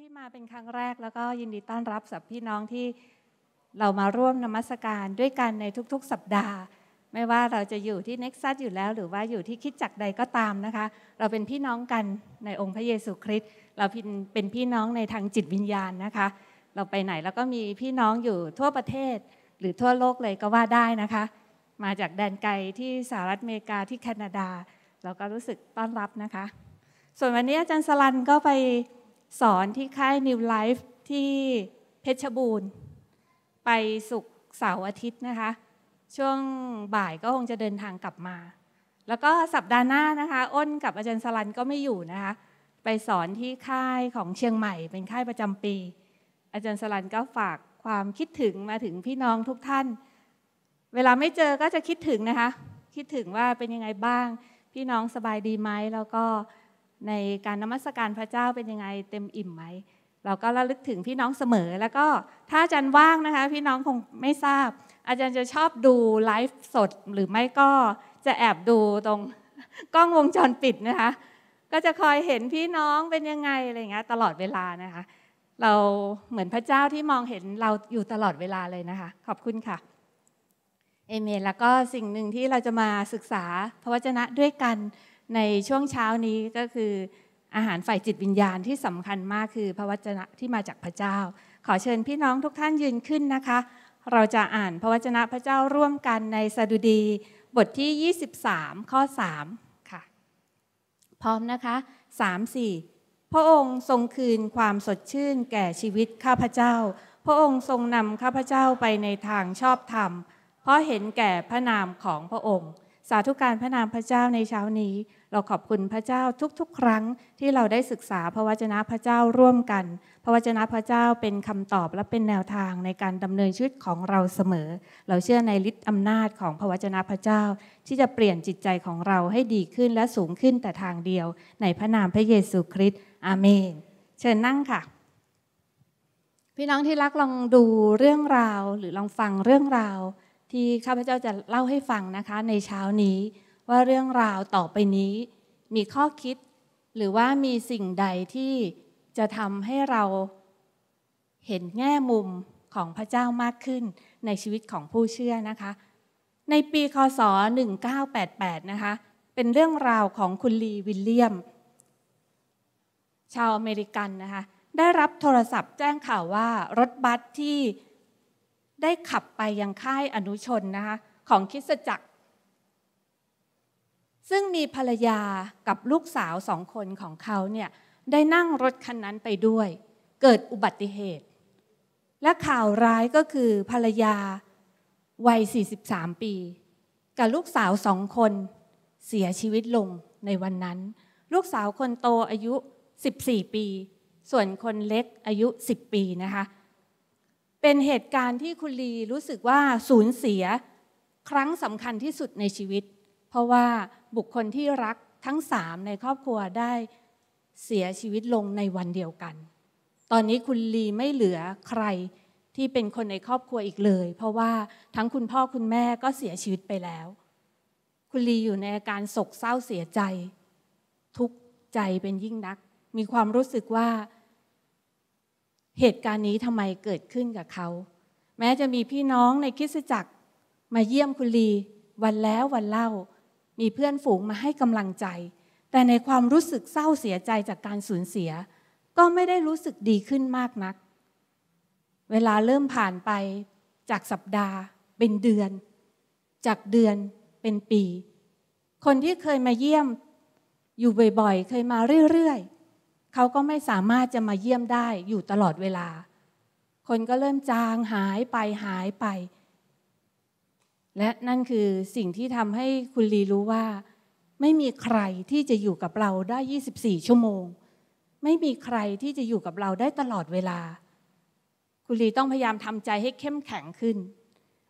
ที่มาเป็นครั้งแรกแล้วก็ยินดีต้อนรับสับพี่น้องที่เรามาร่วมนมัสการด้วยกันในทุกๆ สัปดาห์ ไม่ว่าเราจะอยู่ที่เน็กซัสอยู่แล้ว หรือว่าอยู่ที่คิดจักใดก็ตามนะคะ เราเป็นพี่น้องกันในองค์พระเยซูคริสต์เราเป็นพี่น้องในทางจิตวิญญาณนะคะ เราไปไหนแล้วก็มีพี่น้องอยู่ทั่วประเทศ หรือทั่วโลกเลยก็ว่าได้นะคะ มาจากแดนไกลที่สหรัฐอเมริกาที่แคนาดา เราก็รู้สึกต้อนรับนะคะ ส่วนวันนี้อาจารย์สลันก็ไปสอนที่ค่าย New Life ที่เพชรบูรณ์ ไปสุกเสาร์อาทิตย์นะคะช่วงบ่ายก็คงจะเดินทางกลับมา แล้วก็สัปดาห์หน้านะคะ อ้นกับอาจารย์สลันก็ไม่อยู่นะคะไปสอนที่ค่ายของเชียงใหม่ เป็นค่ายประจำปี อาจารย์สลันก็ฝากความคิดถึงมาถึงพี่น้องทุกท่าน เวลาไม่เจอก็จะคิดถึงนะคะคิดถึงว่าเป็นยังไงบ้างพี่น้องสบายดีไหมแล้วก็ในการนมัสการพระเจ้าเป็นยังไงเต็มอิ่มไหมเราก็ระลึกถึงพี่น้องเสมอ แล้วก็ถ้าอาจารย์ว่างนะคะพี่น้องคงไม่ทราบ อาจารย์จะชอบดูไลฟ์สดหรือไม่ก็จะแอบดูตรงกล้องวงจรปิดนะคะก็จะคอยเห็นพี่น้องเป็นยังไงอะไรเงี้ยตลอดเวลานะคะเราเหมือนพระเจ้าที่มองเห็นเราอยู่ตลอดเวลาเลยนะคะขอบคุณค่ะเอเมนแล้วก็สิ่งหนึ่งที่เราจะมาศึกษาพระวจนะด้วยกันในช่วงเช้านี้ก็คือ อาหารฝ่ายจิตวิญญาณที่สำคัญมากคือพระวจนะที่มาจากพระเจ้า ขอเชิญพี่น้องทุกท่านยืนขึ้นนะคะ เราจะอ่านพระวจนะพระเจ้าร่วมกันในสดุดีบทที่ 23ข้อ3ค่ะพร้อมนะคะ 3 4 พระองค์ทรงคืนความสดชื่นแก่ชีวิตข้าพเจ้า พระองค์ทรงนำข้าพเจ้าไปในทางชอบธรรม เพราะเห็นแก่พระนามของพระองค์สาธุการพระนามพระเจ้าในเช้านี้ เราขอบคุณพระเจ้าทุกๆ ครั้งที่เราได้ศึกษาพระวจนะพระเจ้าร่วมกันพระวจนะพระเจ้าเป็นคำตอบและเป็นแนวทางในการดำเนินชีวิตของเราเสมอ เราเชื่อในฤทธิ์อำนาจของพระวจนะพระเจ้าที่จะเปลี่ยนจิตใจของเราให้ดีขึ้นและสูงขึ้นแต่ทางเดียว ในพระนามพระเยซูคริสต์อาเมน เชิญนั่งค่ะ พี่น้องที่รักลองดูเรื่องราวหรือลองฟังเรื่องราวที่ข้าพเจ้าจะเล่าให้ฟังนะคะในเช้านี้ว่าเรื่องราวต่อไปนี้มีข้อคิดหรือว่ามีสิ่งใดที่จะทำให้เราเห็นแง่มุมของพระเจ้ามากขึ้นในชีวิตของผู้เชื่อนะคะในปีคศ 1988 นะคะเป็นเรื่องราวของคุณลีวิลเลียม ชาวอเมริกันนะคะได้รับโทรศัพท์แจ้งข่าวว่ารถบัสที่ได้ขับไปยังค่ายอนุชนนะคะของคิสจักร ซึ่งมีภรรยากับลูกสาวสองคนของเขาเนี่ยได้นั่งรถคันนั้นไปด้วย เกิดอุบัติเหตุ และข่าวร้ายก็คือภรรยาวัย 43 ปี กับลูกสาวสองคนเสียชีวิตลงในวันนั้น ลูกสาวคนโตอายุ 14 ปี ส่วนคนเล็กอายุ 10 ปีนะคะเป็นเหตุการณ์ที่คุณลีรู้สึกว่า สูญเสีย ครั้งสำคัญที่สุดในชีวิต เพราะว่าบุคคลที่รักทั้งสามในครอบครัวได้เสียชีวิตลงในวันเดียวกัน ตอนนี้คุณลีไม่เหลือใครที่เป็นคนในครอบครัวอีกเลย เพราะว่าทั้งคุณพ่อคุณแม่ก็เสียชีวิตไปแล้ว คุณลีอยู่ในอาการโศกเศร้าเสียใจ ทุกข์ใจเป็นยิ่งนัก มีความรู้สึกว่าเหตุการณ์นี้ทำไมเกิดขึ้นกับเขา แม้จะมีพี่น้องในคริสตจักร มาเยี่ยมคุณลี วันแล้ววันเล่า มีเพื่อนฝูงมาให้กำลังใจ แต่ในความรู้สึกเศร้าเสียใจจากการสูญเสีย ก็ไม่ได้รู้สึกดีขึ้นมากนัก เวลาเริ่มผ่านไปจากสัปดาห์ เป็นเดือน จากเดือนเป็นปี คนที่เคยมาเยี่ยม อยู่บ่อยๆเคยมาเรื่อยๆเขาก็ไม่สามารถจะมาเยี่ยมได้อยู่ตลอดเวลา คนก็เริ่มจางหายไปหายไป และนั่นคือสิ่งที่ทำให้คุณลีรู้ว่า ไม่มีใครที่จะอยู่กับเราได้ 24 ชั่วโมง ไม่มีใครที่จะอยู่กับเราได้ตลอดเวลา คุณลีต้องพยายามทำใจให้เข้มแข็งขึ้น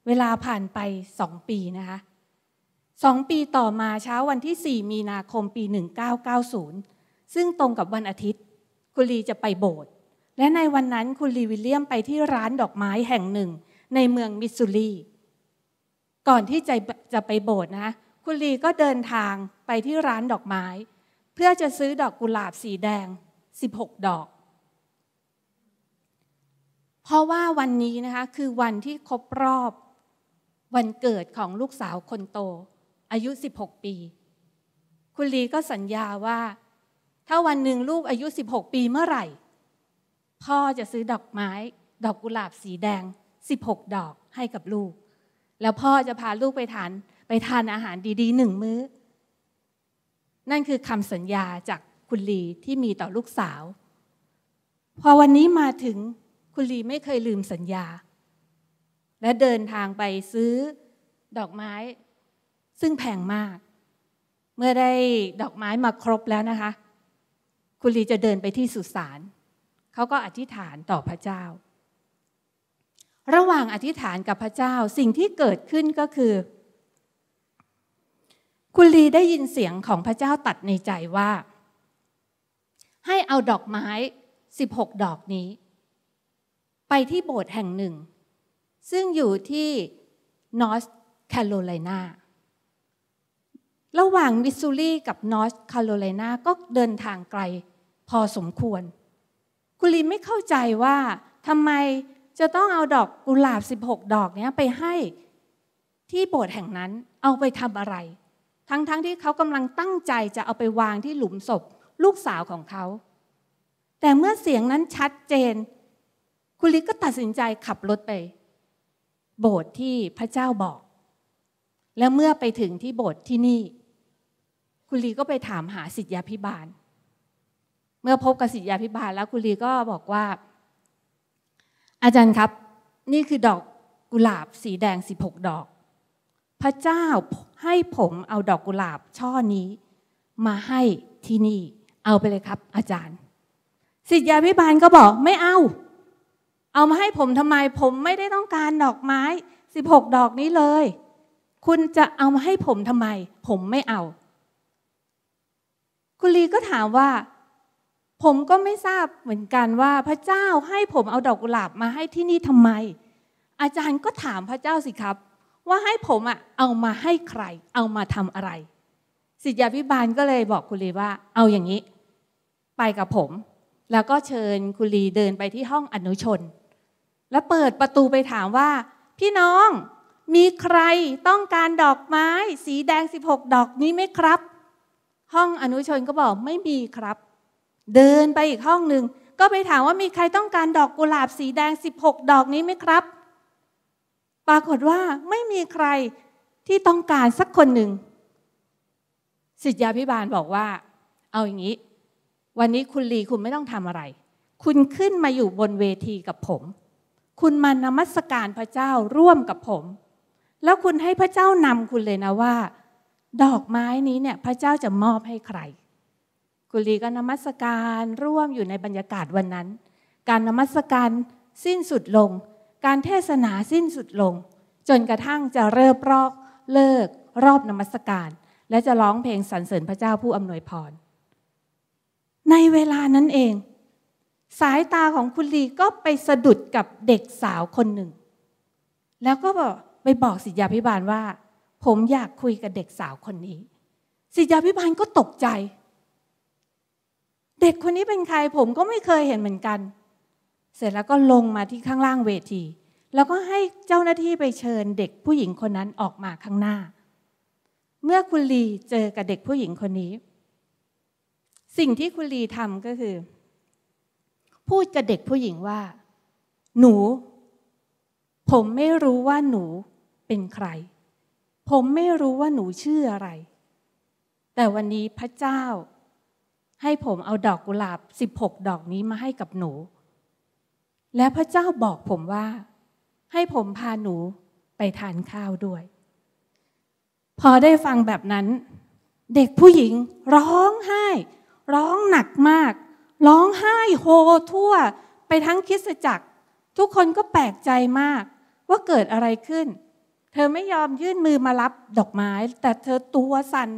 เวลาผ่านไปสองปีนะคะสองปีต่อมาเช้าวันที่4มีนาคมปี 1990ซึ่งตรงกับวันอาทิตย์คุณลีจะไปโบสถ์และในวันนั้นคุณลีวิลเลียมไปที่ร้านดอกไม้แห่งหนึ่ง ในเมืองมิสซูรีก่อนที่จะจะไปโบสถ์นะคุณลีก็เดินทางไปที่ร้านดอกไม้ เพื่อจะซื้อดอกกุหลาบสีแดง 16 ดอก เพราะว่าวันนี้นะคะคือวันที่ครบรอบ วันเกิดของลูกสาวคนโต อายุ 16 ปีคุณลีก็สัญญาว่าถ้าวันหนึ่งลูกอายุ 16 ปีเมื่อไหร่ พ่อจะซื้อดอกไม้ ดอกกุหลาบสีแดง 16 ดอกให้กับลูก แล้วพ่อจะพาลูกไปทานไปทานอาหารดีๆหนึ่งมือ้อ นั่นคือคำสัญญาจากคุณลีที่มีต่อลูกสาว พอวันนี้มาถึงคุณลีไม่เคยลืมสัญญา และเดินทางไปซื้อดอกไม้ ซึ่งแพงมาก เมื่อได้ดอกไม้มาครบแล้วนะคะคุณลีจะเดินไปที่สุสานเขาก็อธิษฐานต่อพระเจ้า ระหว่างอธิษฐานกับพระเจ้าสิ่งที่เกิดขึ้นก็คือ คุณลีได้ยินเสียงของพระเจ้าตัดในใจว่า ให้เอาดอกไม้ 16 ดอกนี้ ไปที่โบสถ์แห่งหนึ่ง ซึ่งอยู่ที่นอร์ทแคโรไลนาระหว่างมิสซูรีกับนอร์ทแคโรไลนาก็เดินทางไกลพอสมควรกุลีไม่เข้าใจว่าทำไมจะต้องเอาดอกกุหลาบ16 ดอกเนี้ยไปให้ ที่โบสถ์แห่งนั้น เอาไปทำอะไร ทั้งๆทที่เขากำลังตั้งใจจะเอาไปวางที่หลุมศพลูกสาวของเขา แต่เมื่อเสียงนั้นชัดเจนกุลีก็ตัดสินใจขับรถไป โบสถ์ที่พระเจ้าบอก และเมื่อไปถึงที่โบสถ์ที่นี่กุลีก็ไปถามหาสิทธยาพิบาลเมื่อพบกับศิยาพิบาลแล้วคุณลีก็บอกว่า อาจารย์ครับ นี่คือดอกกุหลาบสีแดง16ดอก พระเจ้าให้ผมเอาดอกกุหลาบช่อนี้ มาให้ที่นี่เอาไปเลยครับ อาจารย์ศิยาพิบาลก็บอกไม่เอา เอามาให้ผมทำไมผมไม่ได้ต้องการดอกไม้ 16 ดอกนี้เลย คุณจะเอามาให้ผมทำไม ผมไม่เอาคุลีก็ถามว่าผมก็ไม่ทราบเหมือนกันว่าพระเจ้าให้ผมเอาดอกกุหลาบมาให้ที่นี่ทำไม อาจารย์ก็ถามพระเจ้าสิครับ ว่าให้ผมอะเอามาให้ใครเอามาทำอะไรสิทธยาพิบาลก็เลยบอกคุณลีว่าเอาอย่างนี้ ไปกับผม แล้วก็เชิญคุณลีเดินไปที่ห้องอนุชน แล้วเปิดประตูไปถามว่าพี่น้องมีใครต้องการดอกไม้ สีแดง16ดอกนี้ไหมครับ ห้องอนุชนก็บอกไม่มีครับเดินไปอีกห้องหนึ่งก็ไปถามว่ามีใครต้องการดอกกุหลาบสีแดง 16 ดอกนี้ไหมครับ ปรากฏว่าไม่มีใครที่ต้องการสักคนหนึ่งสิทธยาพิบาลบอกว่า เอาอย่างนี้ วันนี้คุณลีคุณไม่ต้องทำอะไร คุณขึ้นมาอยู่บนเวทีกับผม คุณมานมัสการพระเจ้าร่วมกับผม แล้วคุณให้พระเจ้านำคุณเลยนะว่า ดอกไม้นี้เนี่ย พระเจ้าจะมอบให้ใครคุลีก็นมัสการร่วมอยู่ในบรรยากาศวันนั้น การนมัสการสิ้นสุดลง การเทศนาสิ้นสุดลง จนกระทั่งจะเริ่มรอกเลิกรอบนมัสการ และจะร้องเพลงสรรเสริญพระเจ้าผู้อำนวยพร ในเวลานั้นเอง สายตาของคุณลีก็ไปสะดุดกับเด็กสาวคนหนึ่ง แล้วก็บอกไปบอกสิทธยาพิบาลว่า ผมอยากคุยกับเด็กสาวคนนี้สิทธยาพิบาลก็ตกใจเด็กคนนี้เป็นใครผมก็ไม่เคยเห็นเหมือนกัน เสร็จแล้วก็ลงมาที่ข้างล่างเวที แล้วก็ให้เจ้าหน้าที่ไปเชิญเด็กผู้หญิงคนนั้นออกมาข้างหน้า เมื่อคุณลีเจอกับเด็กผู้หญิงคนนี้ สิ่งที่คุณลีทำก็คือ พูดกับเด็กผู้หญิงว่า หนู ผมไม่รู้ว่าหนูเป็นใคร ผมไม่รู้ว่าหนูชื่ออะไร แต่วันนี้พระเจ้าให้ผมเอาดอกกุหลาบ 16 ดอกนี้มาให้กับหนู และพระเจ้าบอกผมว่า ให้ผมพาหนูไปทานข้าวด้วย พอได้ฟังแบบนั้น เด็กผู้หญิงร้องไห้ ร้องหนักมาก ร้องไห้โฮทั่ว ไปทั้งคิสจักร ทุกคนก็แปลกใจมาก ว่าเกิดอะไรขึ้น เธอไม่ยอมยื่นมือมารับดอกไม้ แต่เธอตัวสั่น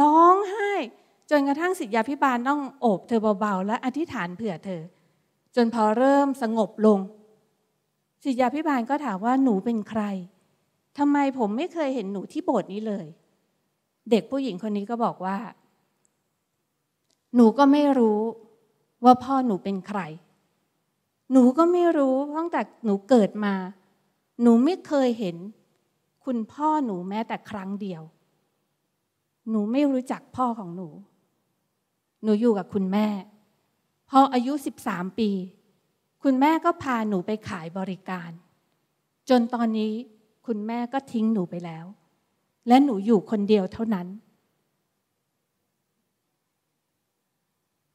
ร้องไห้จนกระทั่งศิธยาพิบาลต้องโอบเธอเบาๆและอธิษฐานเผื่อเธอจนพอเริ่มสงบลง ศิธยาพิบาลก็ถามว่าหนูเป็นใครทำไมผมไม่เคยเห็นหนูที่โบสถ์นี้เลย เด็กผู้หญิงคนนี้ก็บอกว่า หนูก็ไม่รู้ ว่าพ่อหนูเป็นใคร หนูก็ไม่รู้ตั้งแต่หนูเกิดมา หนูไม่เคยเห็น คุณพ่อหนูแม้แต่ครั้งเดียว หนูไม่รู้จักพ่อของหนูหนูอยู่กับคุณแม่พออายุ13 ปีคุณแม่ก็พาหนูไปขายบริการ จนตอนนี้คุณแม่ก็ทิ้งหนูไปแล้ว และหนูอยู่คนเดียวเท่านั้น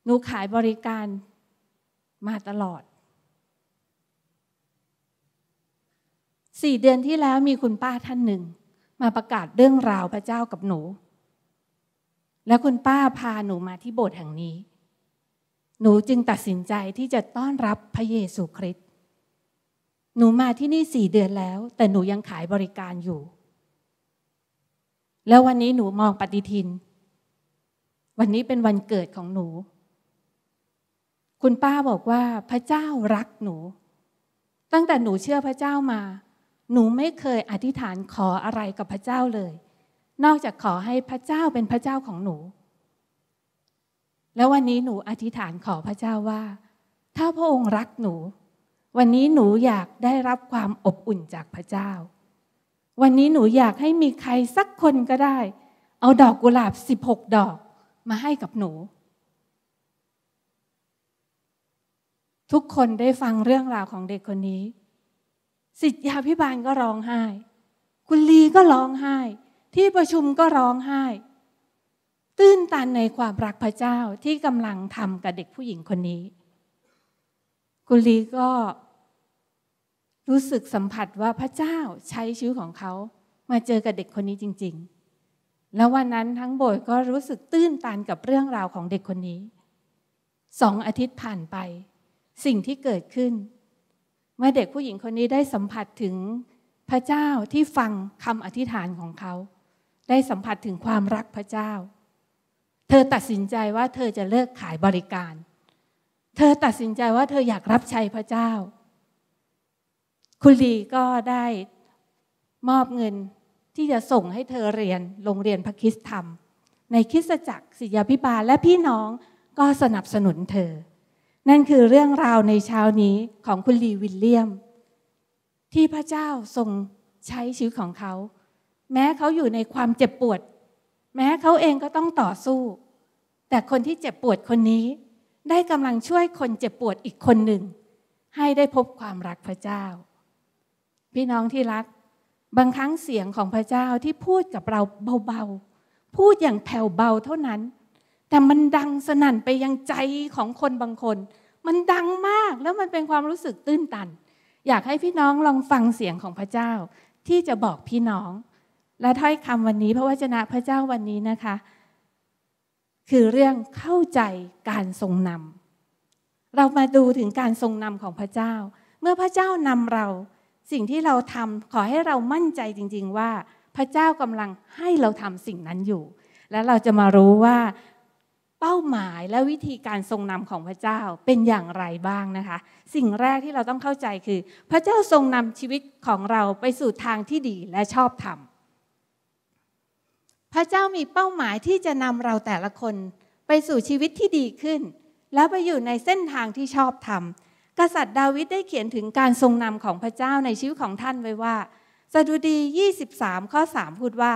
หนูขายบริการ มาตลอดสี่เดือนที่แล้วมีคุณป้าท่านหนึ่ง มาประกาศเรื่องราวพระเจ้ากับหนูแล้วคุณป้าพาหนูมาที่โบสถ์แห่งนี้ หนูจึงตัดสินใจที่จะต้อนรับพระเยซูคริสต์ หนูมาที่นี่สี่เดือนแล้ว แต่หนูยังขายบริการอยู่ แล้ววันนี้หนูมองปฏิทิน วันนี้เป็นวันเกิดของหนู คุณป้าบอกว่าพระเจ้ารักหนู ตั้งแต่หนูเชื่อพระเจ้ามา หนูไม่เคยอธิษฐานขออะไรกับพระเจ้าเลยนอกจากขอให้พระเจ้าเป็นพระเจ้าของหนู แล้ววันนี้หนูอธิษฐานขอพระเจ้าว่า ถ้าพระองค์รักหนู วันนี้หนูอยากได้รับความอบอุ่นจากพระเจ้า วันนี้หนูอยากให้มีใครสักคนก็ได้ เอาดอกกุหลาบ 16 ดอกมาให้กับหนู ทุกคนได้ฟังเรื่องราวของเด็กคนนี้สิทธยาพิบาลก็ร้องไห้ คุณลีก็ร้องไห้ที่ประชุมก็ร้องไห้ตื้นตันในความรักพระเจ้าที่กำลังทำกับเด็กผู้หญิงคนนี้ กุลีก็รู้สึกสัมผัสว่าพระเจ้าใช้ชีวิตของเขา มาเจอกับเด็กคนนี้จริง ๆ แล้ววันนั้นทั้งโบสถ์ก็รู้สึกตื้นตันกับเรื่องราวของเด็กคนนี้สองอาทิตย์ผ่านไป สิ่งที่เกิดขึ้น เมื่อเด็กผู้หญิงคนนี้ได้สัมผัสถึงพระเจ้าที่ฟังคำอธิษฐานของเขาได้สัมผัสถึงความรักพระเจ้า เธอตัดสินใจว่าเธอจะเลิกขายบริการ เธอตัดสินใจว่าเธออยากรับใช้พระเจ้า คุณลีก็ได้มอบเงินที่จะส่งให้เธอเรียนโรงเรียนพระคิสธรรม ในคิสจักรศิยาพิบาลและพี่น้องก็สนับสนุนเธอ นั่นคือเรื่องราวในเช้านี้ของคุณลีวิลเลียม ที่พระเจ้าทรงใช้ชีวิตของเขาแม้เขาอยู่ในความเจ็บปวด แม้เขาเองก็ต้องต่อสู้ แต่คนที่เจ็บปวดคนนี้ได้กำลังช่วยคนเจ็บปวดอีกคนหนึ่ง ให้ได้พบความรักพระเจ้า พี่น้องที่รัก บางครั้งเสียงของพระเจ้าที่พูดกับเราเบาๆพูดอย่างแผ่วเบาเท่านั้น แต่มันดังสนั่นไปยังใจของคนบางคน มันดังมากแล้วมันเป็นความรู้สึกตื้นตันอยากให้พี่น้องลองฟังเสียงของพระเจ้า ที่จะบอกพี่น้องและถ้อยคำวันนี้พระวจนะพระเจ้าวันนี้นะคะ คือเรื่องเข้าใจการทรงนำเรามาดูถึงการทรงนำของพระเจ้า เมื่อพระเจ้านำเราสิ่งที่เราทำขอให้เรามั่นใจจริงๆว่าพระเจ้ากำลังให้เราทำสิ่งนั้นอยู่ และเราจะมารู้ว่าเป้าหมายและวิธีการทรงนำของพระเจ้าเป็นอย่างไรบ้างนะคะ สิ่งแรกที่เราต้องเข้าใจคือ พระเจ้าทรงนำชีวิตของเราไปสู่ทางที่ดีและชอบธรรมพระเจ้ามีเป้าหมายที่จะนำเราแต่ละคนไปสู่ชีวิตที่ดีขึ้น แล้วไปอยู่ในเส้นทางที่ชอบทำกษัตริย์ดาวิดได้เขียนถึงการทรงนำของพระเจ้าในชีวิตของท่านไว้ว่าสดุดี 23 ข้อ 3 พูดว่า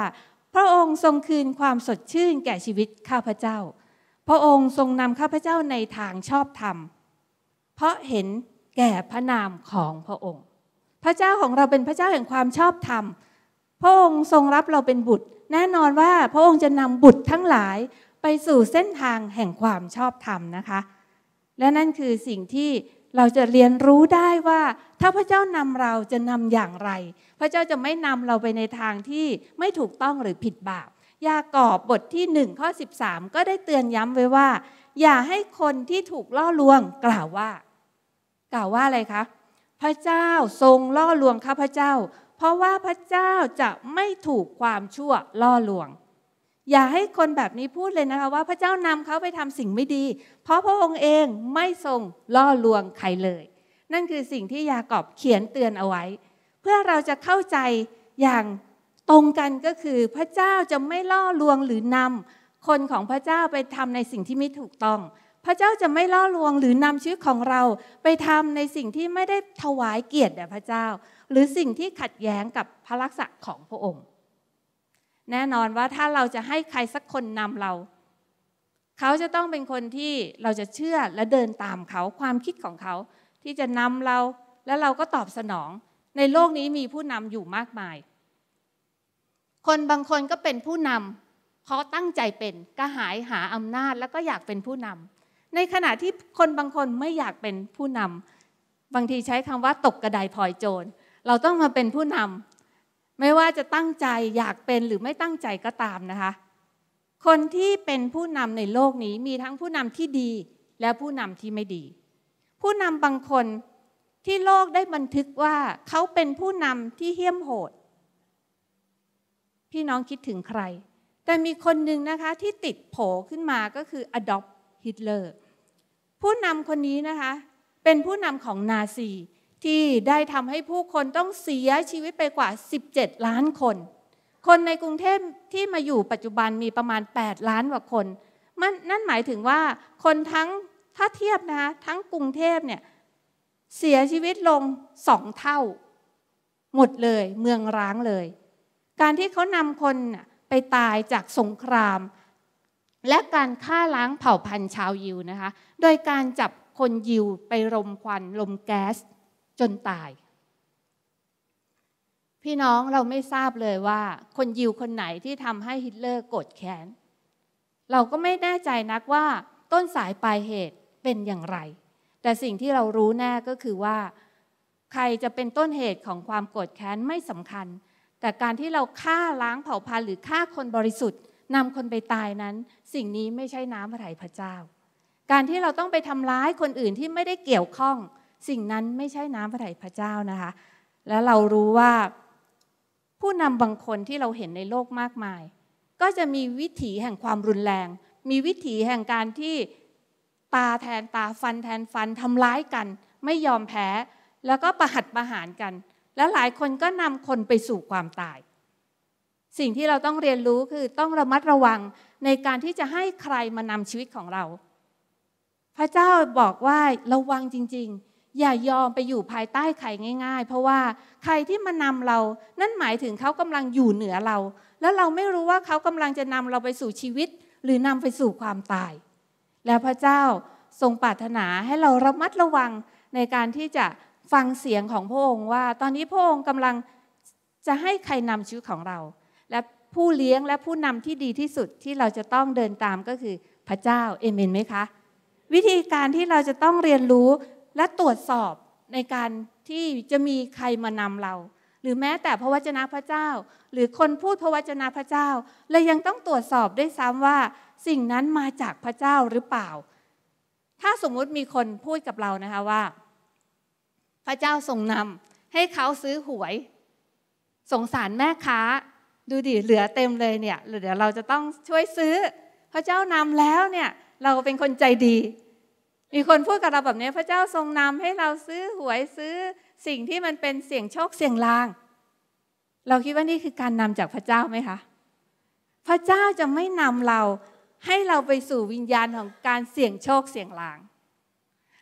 พระองค์ทรงคืนความสดชื่นแก่ชีวิตข้าพเจ้า พระองค์ทรงนำข้าพเจ้าในทางชอบธรรมเพราะเห็นแก่พระนามของพระองค์ พระเจ้าของเราเป็นพระเจ้าแห่งความชอบธรรมพระองค์ทรงรับเราเป็นบุตรแน่นอนว่าพระองค์จะนำบุตรทั้งหลายไปสู่เส้นทางแห่งความชอบธรรมนะคะ และนั่นคือสิ่งที่เราจะเรียนรู้ได้ว่า ถ้าพระเจ้านำเราจะนำอย่างไร พระเจ้าจะไม่นำเราไปในทางที่ไม่ถูกต้องหรือผิดบาปยากอบบทที่ 1 ข้อ 13 ก็ได้เตือนย้ำไว้ว่า อย่าให้คนที่ถูกล่อลวงกล่าวว่า กล่าวว่าอะไรคะพระเจ้าทรงล่อลวงข้าพระเจ้าเพราะว่าพระเจ้าจะไม่ถูกความชั่วล่อลวง อย่าให้คนแบบนี้พูดเลยนะคะว่าพระเจ้านำเขาไปทำสิ่งไม่ดี เพราะพระองค์เองไม่ทรงล่อลวงใครเลย นั่นคือสิ่งที่ ยากอบเขียนเตือนเอาไว้ เพื่อเราจะเข้าใจอย่างตรงกันก็คือ พระเจ้าจะไม่ล่อลวงหรือนำคนของพระเจ้าไปทำในสิ่งที่ไม่ถูกต้อง พระเจ้าจะไม่ล่อลวงหรือนำชีวิตของเราไปทำในสิ่งที่ไม่ได้ถวายเกียรติแด่พระเจ้าหรือสิ่งที่ขัดแย้งกับพระลักษณะของพระองค์ แน่นอนว่าถ้าเราจะให้ใครสักคนนำเรา เขาจะต้องเป็นคนที่เราจะเชื่อและเดินตามเขาความคิดของเขาที่จะนำเราและเราก็ตอบสนอง ในโลกนี้มีผู้นำอยู่มากมาย คนบางคนก็เป็นผู้นำเพราะตั้งใจเป็นกระหายหาอำนาจแล้วก็อยากเป็นผู้นำ ในขณะที่คนบางคนไม่อยากเป็นผู้นำบางทีใช้คำว่าตกกระไดพลอยโจรเราต้องมาเป็นผู้นำไม่ว่าจะตั้งใจอยากเป็นหรือไม่ตั้งใจก็ตามนะคะ คนที่เป็นผู้นำในโลกนี้มีทั้งผู้นำที่ดีและผู้นำที่ไม่ดี ผู้นำบางคนที่โลกได้บันทึกว่าเขาเป็นผู้นำที่เหี้ยมโหด พี่น้องคิดถึงใคร แต่มีคนหนึ่งนะคะที่ติดโผลขึ้นมาก็คืออดอล์ฟฮิตเลอร์ผู้นำคนนี้นะคะ เป็นผู้นำของนาซีที่ได้ทำให้ผู้คนต้องเสียชีวิตไปกว่า 17 ล้านคน คนในกรุงเทพที่มาอยู่ปัจจุบันมีประมาณ 8 ล้านกว่าคน มันนั่นหมายถึงว่าคนทั้งถ้าเทียบนะทั้งกรุงเทพเนี่ยเสียชีวิตลงสองเท่า หมดเลยเมืองร้างเลย การที่เขานำคนไปตายจากสงคราม และการฆ่าล้างเผ่าพันธุ์ชาวยิวนะคะโดยการจับคนยิวไปรมควันลมแก๊สจนตาย พี่น้องเราไม่ทราบเลยว่า คนยิวคนไหนที่ทำให้ฮิตเลอร์โกรธแค้น เราก็ไม่แน่ใจนักว่าต้นสายปลายเหตุเป็นอย่างไร แต่สิ่งที่เรารู้แน่ก็คือว่า ใครจะเป็นต้นเหตุของความโกรธแค้นไม่สำคัญ แต่การที่เราฆ่าล้างเผ่าพันธุ์หรือฆ่าคนบริสุทธิ์นำคนไปตายนั้นสิ่งนี้ไม่ใช่น้ำพระทัยพระเจ้า การที่เราต้องไปทำร้ายคนอื่นที่ไม่ได้เกี่ยวข้องสิ่งนั้นไม่ใช่น้ำพระทัยพระเจ้านะคะ และเรารู้ว่า ผู้นำบางคนที่เราเห็นในโลกมากมาย ก็จะมีวิถีแห่งความรุนแรง มีวิถีแห่งการที่ตาแทนตาฟันแทนฟันทำร้ายกัน ไม่ยอมแพ้แล้วก็ประหัดประหารกัน และหลายคนก็นำคนไปสู่ความตาย สิ่งที่เราต้องเรียนรู้คือต้องระมัดระวังในการที่จะให้ใครมานำชีวิตของเรา พระเจ้าบอกว่าระวังจริงๆอย่ายอมไปอยู่ภายใต้ใครง่ายๆ เพราะว่าใครที่มานำเรานั่นหมายถึงเขากำลังอยู่เหนือเรา แล้วเราไม่รู้ว่าเขากำลังจะนำเราไปสู่ชีวิตหรือนำไปสู่ความตาย แล้วพระเจ้าทรงปรารถนาให้เราระมัดระวังในการที่จะฟังเสียงของพระองค์ว่า ตอนนี้พระองค์กำลังจะให้ใครนำชีวิตของเรา และผู้เลี้ยงและผู้นำที่ดีที่สุดที่เราจะต้องเดินตามก็คือ พระเจ้าเอเมนไหมคะวิธีการที่เราจะต้องเรียนรู้และตรวจสอบในการที่จะมีใครมานำเรา หรือแม้แต่พระวจนะพระเจ้า หรือคนพูดพระวจนะพระเจ้าเลยยังต้องตรวจสอบด้วยซ้ำว่าสิ่งนั้นมาจากพระเจ้าหรือเปล่า ถ้าสมมุติมีคนพูดกับเรานะคะว่า พระเจ้าทรงนำให้เขาซื้อหวย สงสารแม่ค้า ดูดิเหลือเต็มเลยเนี่ยเดี๋ยวเราจะต้องช่วยซื้อ พระเจ้านำแล้วเนี่ยเราเป็นคนใจดีมีคนพูดกับเรา แบบนี้พระเจ้าทรงนำให้เราซื้อหวยซื้อสิ่งที่มันเป็นเสี่ยงโชคเสี่ยงลาง เราคิดว่านี่คือการนำจากพระเจ้าไหมคะ พระเจ้าจะไม่นำเราให้เราไปสู่วิญญาณของการเสี่ยงโชคเสี่ยงลาง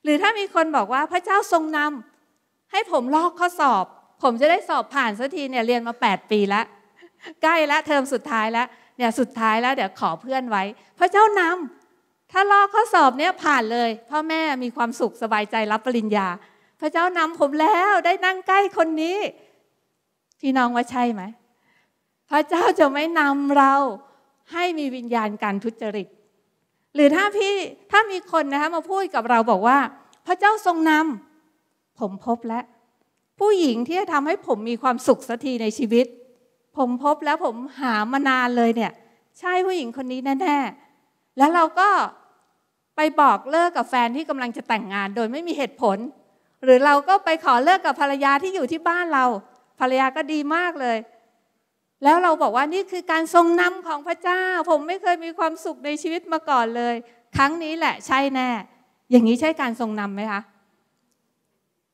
หรือถ้ามีคนบอกว่าพระเจ้าทรงนำให้ผมลอกข้อสอบ ผมจะได้สอบผ่านสักทีเนี่ยเรียนมา8ปีแล้วใกล้แล้วเทอมสุดท้ายแล้วเนี่ยสุดท้ายแล้ว เดี๋ยวขอเพื่อนไว้ พระเจ้านำถ้าลอกข้อสอบเนี้ยผ่านเลยพ่อแม่มีความสุขสบายใจรับปริญญาพระเจ้านำผมแล้วได้นั่งใกล้คนนี้พี่น้องว่าใช่ไหมพระเจ้าจะไม่นำเราให้มีวิญญาณการทุจริต หรือถ้าพี่ถ้ามีคนนะคะมาพูดกับเราบอกว่า พระเจ้าทรงนำผมพบแล้วผู้หญิงที่จะทำให้ผมมีความสุขสักทีในชีวิต ผมพบแล้วผมหามานานเลยเนี่ย ใช่ผู้หญิงคนนี้แน่ๆแล้วเราก็ไปบอกเลิกกับแฟนที่กำลังจะแต่งงาน โดยไม่มีเหตุผล หรือเราก็ไปขอเลิกกับภรรยาที่อยู่ที่บ้านเรา ภรรยาก็ดีมากเลย แล้วเราบอกว่านี่คือการทรงนำของพระเจ้า ผมไม่เคยมีความสุขในชีวิตมาก่อนเลย ครั้งนี้แหละใช่แน่อย่างนี้ใช่การทรงนำไหมคะ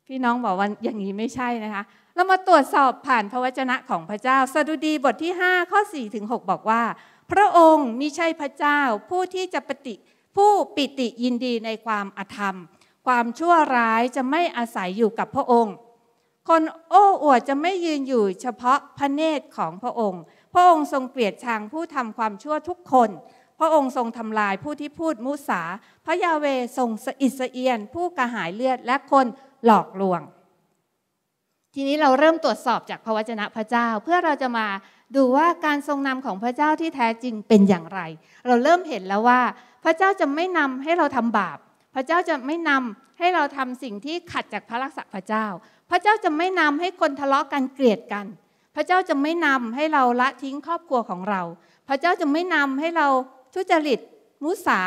พี่น้องบอกว่า อย่างนี้ไม่ใช่นะคะเรามาตรวจสอบผ่านพระวจนะของพระเจ้าสดุดีบทที่ 5 ข้อ4ถึง6บอกว่า พระองค์มิใช่พระเจ้าผู้ที่จะปฏิผู้ปิติยินดีในความอธรรม ความชั่วร้ายจะไม่อาศัยอยู่กับพระองค์ คนโอ้อวดจะไม่ยืนอยู่เฉพาะพระเนตรของพระองค์ พระองค์ทรงเกลียดชังผู้ทำความชั่วทุกคน พระองค์ทรงทำลายผู้ที่พูดมุสาพระยาเวทรงสะอิดสะเอียน ผู้กระหายเลือดและคนหลอกลวง ทีนี้เราเริ่มตรวจสอบจากพระวจนะพระเจ้าเพื่อเราจะมาดูว่าการทรงนำของพระเจ้าที่แท้จริงเป็นอย่างไร เราเริ่มเห็นแล้วว่าพระเจ้าจะไม่นำให้เราทำบาป พระเจ้าจะไม่นำให้เราทำสิ่งที่ขัดจากพระลักษณะพระเจ้า พระเจ้าจะไม่นำให้คนทะเลาะกันเกลียดกัน พระเจ้าจะไม่นำให้เราละทิ้งครอบครัวของเรา พระเจ้าจะไม่นำให้เราทุจริตมุสา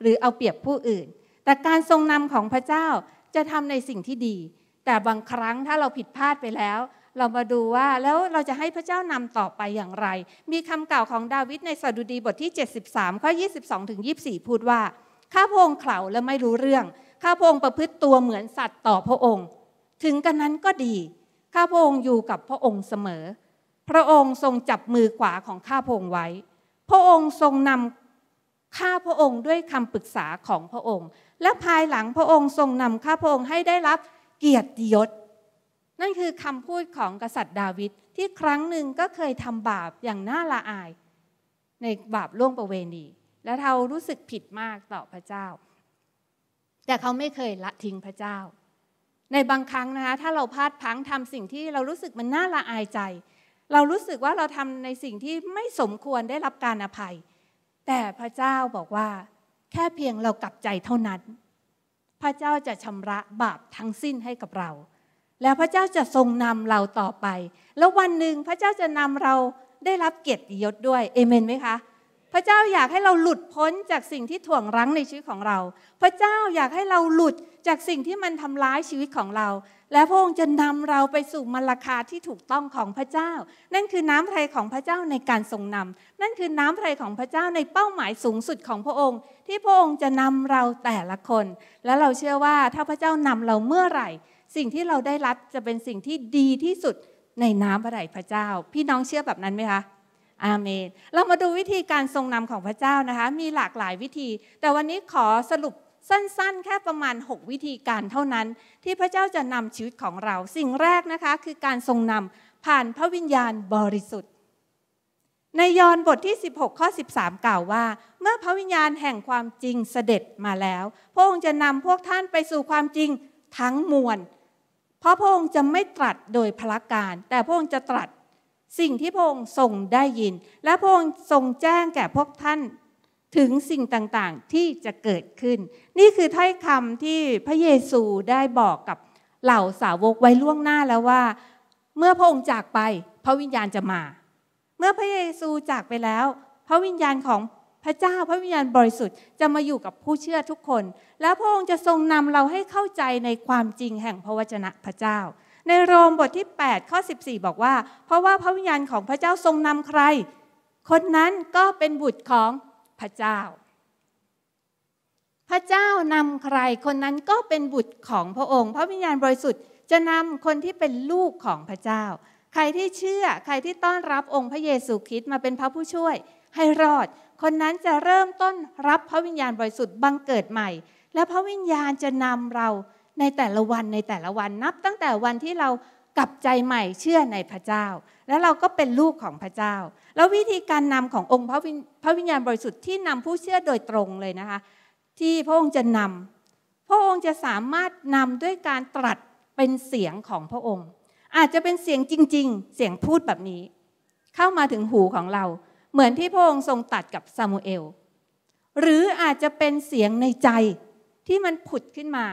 หรือเอาเปรียบผู้อื่น แต่การทรงนำของพระเจ้าจะทำในสิ่งที่ดี แต่บางครั้งถ้าเราผิดพลาดไปแล้วเรามาดูว่าแล้วเราจะให้พระเจ้านำต่อไปอย่างไร มีคำกล่าวของดาวิดในสดุดีบทที่ 73ข้อ22ถึง24 พูดว่า ข้าพงเข่าและไม่รู้เรื่อง ข้าพงประพฤติตัวเหมือนสัตว์ต่อพระองค์ ถึงกันนั้นก็ดี ข้าพงอยู่กับพระองค์เสมอ พระองค์ทรงจับมือขวาของข้าพงไว้ พระองค์ทรงนำข้าพระองค์ด้วยคำปรึกษาของพระองค์ และภายหลังพระองค์ทรงนำข้าพระองค์ให้ได้รับเกียรติยศนั่นคือคำพูดของกษัตริย์ดาวิดที่ครั้งหนึ่งก็เคยทำบาปอย่างน่าละอายในบาปล่วงประเวณี และเรารู้สึกผิดมากต่อพระเจ้า แต่เขาไม่เคยละทิ้งพระเจ้า ในบางครั้งนะคะถ้าเราพลาดพังทำสิ่งที่เรารู้สึกมันน่าละอายใจ เรารู้สึกว่าเราทำในสิ่งที่ไม่สมควรได้รับการอภัย แต่พระเจ้าบอกว่า แค่เพียงเรากลับใจเท่านั้น พระเจ้าจะชำระบาปทั้งสิ้นให้กับเราแล้วพระเจ้าจะทรงนำเราต่อไป แล้ววันหนึ่งพระเจ้าจะนำเราได้รับเกียรติยศด้วย เอเมนไหมคะพระเจ้าอยากให้เราหลุดพ้นจากสิ่งที่ถ่วงรั้งในชีวิตของเรา พระเจ้าอยากให้เราหลุดจากสิ่งที่มันทำร้ายชีวิตของเรา และพระองค์จะนำเราไปสู่มรรคาที่ถูกต้องของพระเจ้า นั่นคือน้ำพรทยของพระเจ้าในการทรงนำ นั่นคือน้ำพรทยของพระเจ้าในเป้าหมายสูงสุดของพระองค์ ที่พระองค์จะนำเราแต่ละคน และเราเชื่อว่าถ้าพระเจ้านำเราเมื่อไหร่ สิ่งที่เราได้รับจะเป็นสิ่งที่ดีที่สุดในน้ำพระไหลพระเจ้า พี่น้องเชื่อแบบนั้นไหมคะอาเมนเรามาดูวิธีการทรงนำของพระเจ้านะคะมีหลากหลายวิธี แต่วันนี้ขอสรุปสั้น ๆ แค่ประมาณ 6 วิธีการเท่านั้น ที่พระเจ้าจะนำชีวิตของเราสิ่งแรกนะคะคือการทรงนำผ่านพระวิญญาณบริสุทธิ์ ในยอห์นบทที่ 16ข้อ13 กล่าวว่า เมื่อพระวิญญาณแห่งความจริงเสด็จมาแล้ว พระองค์จะนำพวกท่านไปสู่ความจริงทั้งมวล เพราะพระองค์จะไม่ตรัสโดยพละการแต่พระองค์จะตรัสสิ่งที่พระองค์ทรงได้ยิน และพระองค์ทรงแจ้งแก่พวกท่านถึงสิ่งต่าง ๆ ที่จะเกิดขึ้น นี่คือถ้อยคำที่พระเยซูได้บอกกับเหล่าสาวกไว้ล่วงหน้าแล้วว่า เมื่อพระองค์จากไปพระวิญญาณจะมา เมื่อพระเยซูจากไปแล้ว พระวิญญาณของพระเจ้า พระวิญญาณบริสุทธิ์จะมาอยู่กับผู้เชื่อทุกคน แล้วพระองค์จะทรงนำเราให้เข้าใจในความจริงแห่งพระวจนะพระเจ้าในโรมบทที่8ข้อ14 บอกว่าเพราะว่าพระวิญญาณของพระเจ้าทรงนำใคร คนนั้นก็เป็นบุตรของพระเจ้า พระเจ้านำใครคนนั้นก็เป็นบุตรของพระองค์ พระวิญญาณบริสุทธิ์จะนำคนที่เป็นลูกของพระเจ้า ใครที่เชื่อใครที่ต้อนรับองค์พระเยซูคริสต์มาเป็นพระผู้ช่วย ให้รอด คนนั้นจะเริ่มต้นรับพระวิญญาณบริสุทธิ์บังเกิดใหม่ และพระวิญญาณจะนำเราในแต่ละวันในแต่ละวันนับ ตั้งแต่วันที่เรากลับใจใหม่เชื่อในพระเจ้า แล้วเราก็เป็นลูกของพระเจ้า แล้ววิธีการนำขององค์พระวิญญาณบริสุทธิ์ที่นำผู้เชื่อโดยตรงเลยนะคะที่พระองค์จะนำพระองค์จะสามารถนำด้วยการตรัสเป็นเสียงของพระองค์ อาจจะเป็นเสียงจริง ๆ เสียงพูดแบบนี้ เข้ามาถึงหูของเรา เหมือนที่พระองค์ทรงตัดกับซามูเอล หรืออาจจะเป็นเสียงในใจที่มันผุดขึ้นมา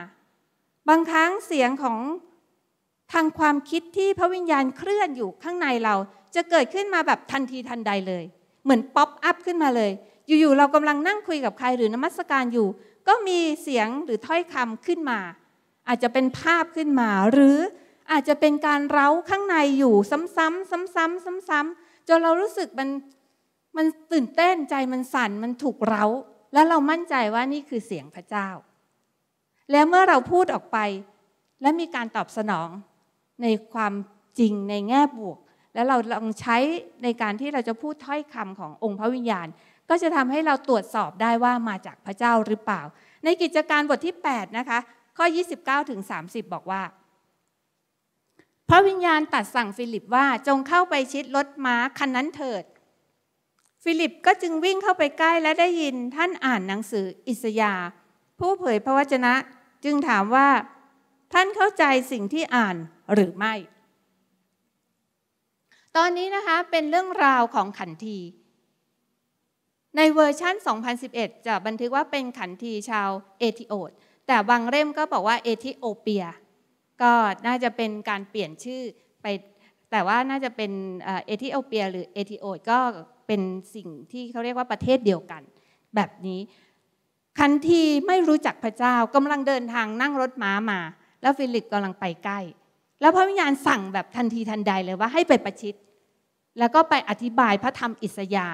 บางครั้งเสียงของทางความคิดที่พระวิญญาณเคลื่อนอยู่ข้างในเราจะเกิดขึ้นมาแบบทันทีทันใดเลย เหมือนป๊อปอัพขึ้นมาเลย อยู่ๆเรากำลังนั่งคุยกับใครหรือนมัสการอยู่ ก็มีเสียงหรือถ้อยคำขึ้นมา อาจจะเป็นภาพขึ้นมาหรืออาจจะเป็นการเร้าข้างในอยู่ซ้ำๆ ซ้ำ ๆ ซ้ำ ๆจนเรารู้สึกมันมันตื่นเต้นใจมันสั่นมันถูกเร้าแล้วเรามั่นใจว่านี่คือเสียงพระเจ้าและเมื่อเราพูดออกไปและมีการตอบสนองในความจริงในแง่บวก แล้วเราลองใช้ในการที่เราจะพูดถ้อยคำขององค์พระวิญญาณ ก็จะทำให้เราตรวจสอบได้ว่ามาจากพระเจ้าหรือเปล่า ในกิจการบทที่ 8 นะคะ ข้อ 29 ถึง 30 บอกว่า พระวิญญาณตัดสั่งฟิลิปว่าจงเข้าไปชิดรถม้าคันนั้นเถิด ฟิลิปก็จึงวิ่งเข้าไปใกล้และได้ยินท่านอ่านหนังสืออิสยาห์ผู้เผยพระวจนะจึงถามว่าท่านเข้าใจสิ่งที่อ่านหรือไม่ ตอนนี้นะคะ เป็นเรื่องราวของขันที ในเวอร์ชั่น 2011 จะบันทึกว่าเป็นขันทีชาวเอธิโอปแต่บางเล่มก็บอกว่าเอธิโอเปีย ก็น่าจะเป็นการเปลี่ยนชื่อไปแต่ว่าน่าจะเป็นเอธิโอเปีย หรือเอธิโอปก็เป็นสิ่งที่เขาเรียกว่าประเทศเดียวกันแบบนี้คันทีไม่รู้จักพระเจ้ากำลังเดินทางนั่งรถม้ามา แล้วฟิลิปกำลังไปใกล้ แล้วพระวิญญาณสั่งแบบทันทีทันใด เลยว่าให้ไปประชิดแล้วก็ไปอธิบายพระธรรมอิสยา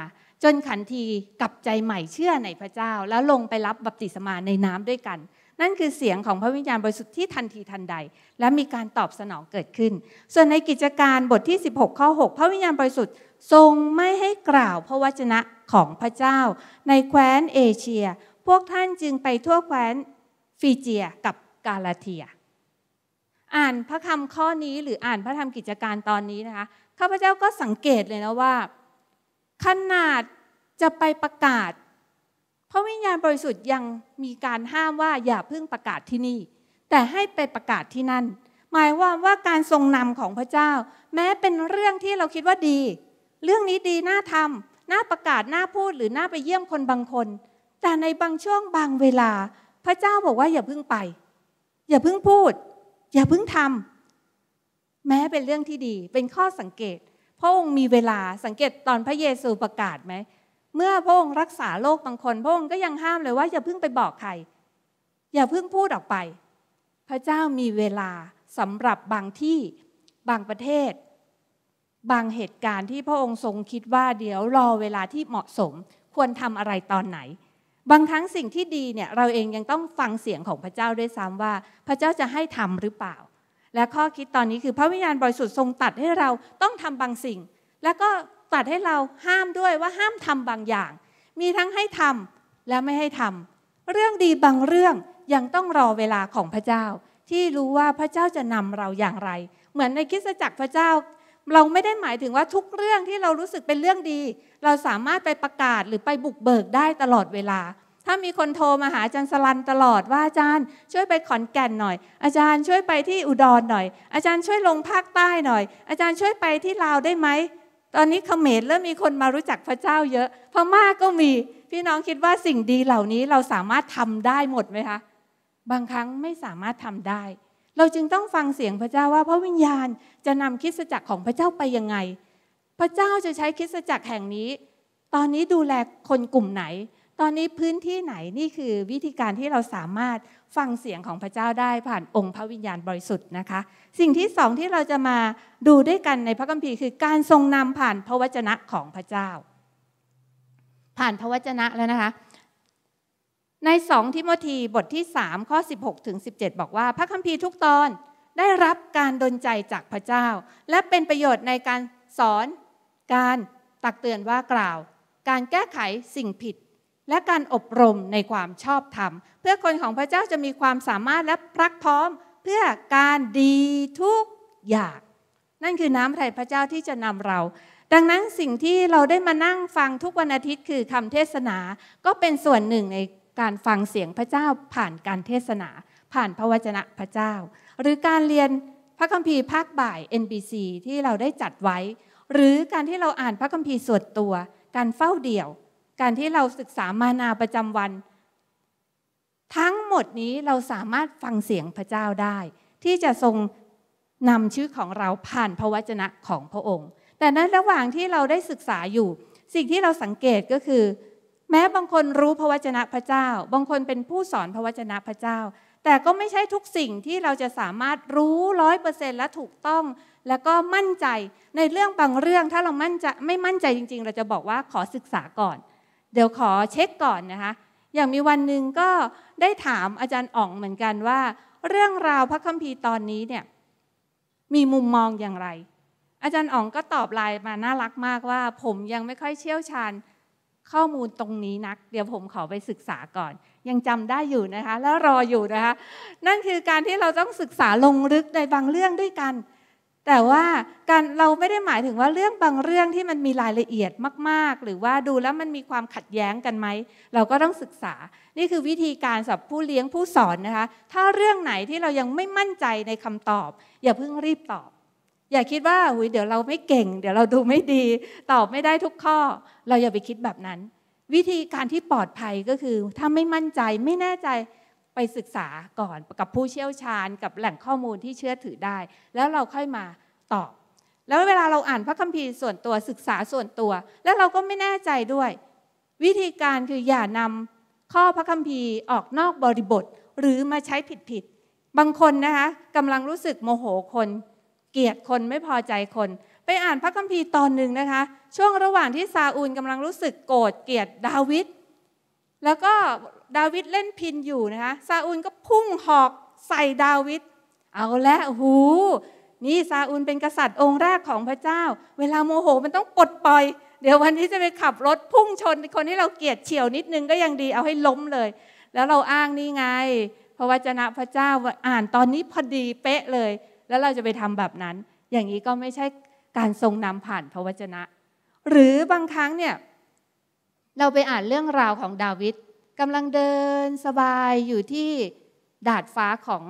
จนขันทีกลับใจใหม่เชื่อในพระเจ้า แล้วลงไปรับบัพติศมาในน้ำด้วยกัน นั่นคือเสียงของพระวิญญาณบริสุทธิ์ที่ทันทีทันใด และมีการตอบสนองเกิดขึ้น ส่วนในกิจการบทที่16ข้อ6พระวิญญาณบริสุทธิ์ทรงไม่ให้กล่าวพระวจนะของพระเจ้า ในแคว้นเอเชียพวกท่านจึงไปทั่วแคว้นฟีเจียกับกาลาเทีย อ่านพระคำข้อนี้หรืออ่านพระธรรมกิจการตอนนี้นะคะข้าพเจ้าก็สังเกตเลยนะว่าขนาดจะไปประกาศพระวิญญาณบริสุทธิ์ยังมีการห้ามว่าอย่าเพิ่งประกาศที่นี่ แต่ให้ไปประกาศที่นั่น หมายว่าว่าการทรงนำของพระเจ้า แม้เป็นเรื่องที่เราคิดว่าดี เรื่องนี้ดีน่าทำน่าประกาศน่าพูดหรือน่าไปเยี่ยมคนบางคนแต่ในบางช่วงบางเวลา พระเจ้าบอกว่า อย่าเพิ่งไป อย่าเพิ่งพูด อย่าเพิ่งทำแม้เป็นเรื่องที่ดี เป็นข้อสังเกต พระองค์มีเวลาสังเกตตอนพระเยซูประกาศไหมเมื่อพระองค์รักษาโรคบางคนพระองค์ก็ยังห้ามเลยว่า อย่าเพิ่งไปบอกใคร อย่าเพิ่งพูดออกไป พระเจ้ามีเวลาสำหรับบางที่บางประเทศ บางเหตุการณ์ที่พระองค์ทรงคิดว่าเดี๋ยวรอเวลาที่เหมาะสมควรทำอะไรตอนไหนบางครั้งสิ่งที่ดีเนี่ยเราเองยังต้องฟังเสียงของพระเจ้าด้วยซ้ำว่าพระเจ้าจะให้ทำหรือเปล่า และข้อคิดตอนนี้คือพระวิญญาณบริสุทธิ์ทรงตัดให้เราต้องทำบางสิ่ง แล้วก็ตัดให้เราห้ามด้วยว่าห้ามทำบางอย่าง มีทั้งให้ทำและไม่ให้ทำ เรื่องดีบางเรื่องยังต้องรอเวลาของพระเจ้า ที่รู้ว่าพระเจ้าจะนำเราอย่างไร เหมือนในคิดจักรพระเจ้าเราไม่ได้หมายถึงว่าทุกเรื่องที่เรารู้สึกเป็นเรื่องดี เราสามารถไปประกาศหรือไปบุกเบิกได้ตลอดเวลา ถ้ามีคนโทรมาหาอาจารย์สลันตลอดว่าอาจารย์ช่วยไปขอนแก่นหน่อย อาจารย์ช่วยไปที่อุดรหน่อย อาจารย์ช่วยลงภาคใต้หน่อย อาจารย์ช่วยไปที่ลาว ได้ไหม ตอนนี้เขมรเริ่มมีคนมารู้จักพระเจ้าเยอะพม่าก็มีพี่น้องคิดว่าสิ่งดีเหล่านี้เราสามารถทำได้หมดไหมคะบางครั้งไม่สามารถทำได้เราจึงต้องฟังเสียงพระเจ้าว่าพระวิญญาณจะนำคิดสจักรของพระเจ้าไปยังไง พระเจ้าจะใช้คิดสจักรแห่งนี้ ตอนนี้ดูแลคนกลุ่มไหน ตอนนี้พื้นที่ไหน นี่คือวิธีการที่เราสามารถฟังเสียงของพระเจ้าได้ผ่านองค์พระวิญญาณบริสุทธิ์นะคะ สิ่งที่สองที่เราจะมาดูด้วยกันในพระคัมภีร์คือการทรงนำผ่านพระวจนะของพระเจ้า ผ่านพระวจนะแล้วนะคะใน 2 ทิโมธีบทที่ 3 ข้อ 16ถึง17 บอกว่า พระคัมภีร์ทุกตอนได้รับการดลใจจากพระเจ้า และเป็นประโยชน์ในการสอน การตักเตือนว่ากล่าว การแก้ไขสิ่งผิด และการอบรมในความชอบธรรม เพื่อคนของพระเจ้าจะมีความสามารถและพรักพร้อมเพื่อการดีทุกอย่างนั่นคือน้ำไถ่พระเจ้าที่จะนำเรา ดังนั้นสิ่งที่เราได้มานั่งฟังทุกวันอาทิตย์คือคำเทศนาก็เป็นส่วนหนึ่งในการฟังเสียงพระเจ้าผ่านการเทศนาผ่านพระวจนะพระเจ้า หรือการเรียนพระคัมภีร์ภาคบ่าย NBC ที่เราได้จัดไว้ หรือการที่เราอ่านพระคัมภีร์ส่วนตัว การเฝ้าเดี่ยว การที่เราศึกษามานาประจำวัน ทั้งหมดนี้เราสามารถฟังเสียงพระเจ้าได้ ที่จะทรงนำชื่อของเราผ่านพระวจนะของพระองค์ แต่นั้นระหว่างที่เราได้ศึกษาอยู่ สิ่งที่เราสังเกตก็คือแม้บางคนรู้พระวจนะพระเจ้า บางคนเป็นผู้สอนพระวจนะพระเจ้า แต่ก็ไม่ใช่ทุกสิ่งที่เราจะสามารถรู้ร้อยเปอร์เซ็นต์และถูกต้องแล้วก็มั่นใจในเรื่องบางเรื่อง ถ้าเรามั่นใจไม่มั่นใจจริงๆ เราจะบอกว่าขอศึกษาก่อน เดี๋ยวขอเช็คก่อนนะคะ อย่างมีวันหนึ่งก็ได้ถามอาจารย์อ๋องเหมือนกันว่า เรื่องราวพระคัมภีร์ตอนนี้เนี่ยมีมุมมองอย่างไร อาจารย์อ๋องก็ตอบไลน์มาน่ารักมากว่า ผมยังไม่ค่อยเชี่ยวชาญข้อมูลตรงนี้นักเดี๋ยวผมขอไปศึกษาก่อน ยังจำได้อยู่นะคะแล้วรออยู่นะคะนั่นคือการที่เราต้องศึกษาลงลึกในบางเรื่องด้วยกัน แต่ว่าการเราไม่ได้หมายถึงว่าเรื่องบางเรื่องที่มันมีรายละเอียดมากๆ หรือว่าดูแล้วมันมีความขัดแย้งกันไหม เราก็ต้องศึกษา นี่คือวิธีการสำหรับผู้เลี้ยงผู้สอนนะคะถ้าเรื่องไหนที่เรายังไม่มั่นใจในคำตอบอย่าเพิ่งรีบตอบอย่าคิดว่าหุยเดี๋ยวเราไม่เก่ง เดี๋ยวเราดูไม่ดี ตอบไม่ได้ทุกข้อ เราอย่าไปคิดแบบนั้น วิธีการที่ปลอดภัยก็คือ ถ้าไม่มั่นใจไม่แน่ใจไปศึกษาก่อน กับผู้เชี่ยวชาญ กับแหล่งข้อมูลที่เชื่อถือได้ แล้วเราค่อยมาตอบ แล้วเวลาเราอ่านพระคัมภีร์ส่วนตัวศึกษาส่วนตัว แล้วเราก็ไม่แน่ใจด้วย วิธีการคืออย่านำข้อพระคัมภีร์ออกนอกบริบทหรือมาใช้ผิดๆบางคนนะคะกำลังรู้สึกโมโหคนเกลียดคนไม่พอใจคนไปอ่านพระคัมภีร์ตอนหนึ่งนะคะ ช่วงระหว่างที่ซาอูลกำลังรู้สึกโกรธเกลียดดาวิดแล้วก็ดาวิดเล่นพินอยู่นะคะ ซาอูลก็พุ่งหอกใส่ดาวิดเอาละหู นี่ซาอูลเป็นกษัตริย์องค์แรกของพระเจ้า เวลาโมโหมันต้องปลดปล่อย เดี๋ยววันนี้จะไปขับรถพุ่งชนคนที่เราเกลียดเฉียวนิดนึงก็ยังดีเอาให้ล้มเลย แล้วเราอ้างนี่ไงพระวจนะพระเจ้าอ่านตอนนี้พอดีเป๊ะเลยแล้วเราจะไปทำแบบนั้น อย่างนี้ก็ไม่ใช่การทรงนำผ่านพระวจนะ หรือบางครั้งเนี่ย เราไปอ่านเรื่องราวของดาวิดกำลังเดินสบายอยู่ที่ดาดฟ้าของ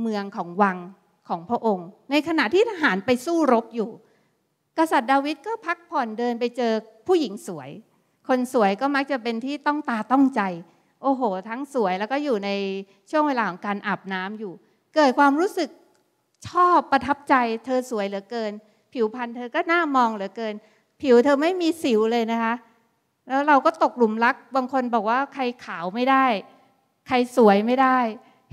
เมืองของวังของพระองค์ ในขณะที่ทหารไปสู้รบอยู่ กษัตริย์ดาวิดก็พักผ่อนเดินไปเจอผู้หญิงสวย คนสวยก็มักจะเป็นที่ต้องตาต้องใจ โอ้โห ทั้งสวยแล้วก็อยู่ในช่วงเวลาของการอาบน้ำอยู่เกิดความรู้สึกชอบประทับใจ เธอสวยเหลือเกิน ผิวพรรณเธอก็น่ามองเหลือเกิน ผิวเธอไม่มีสิวเลยนะคะ แล้วเราก็ตกหลุมรัก บางคนบอกว่าใครขาวไม่ได้ ใครสวยไม่ได้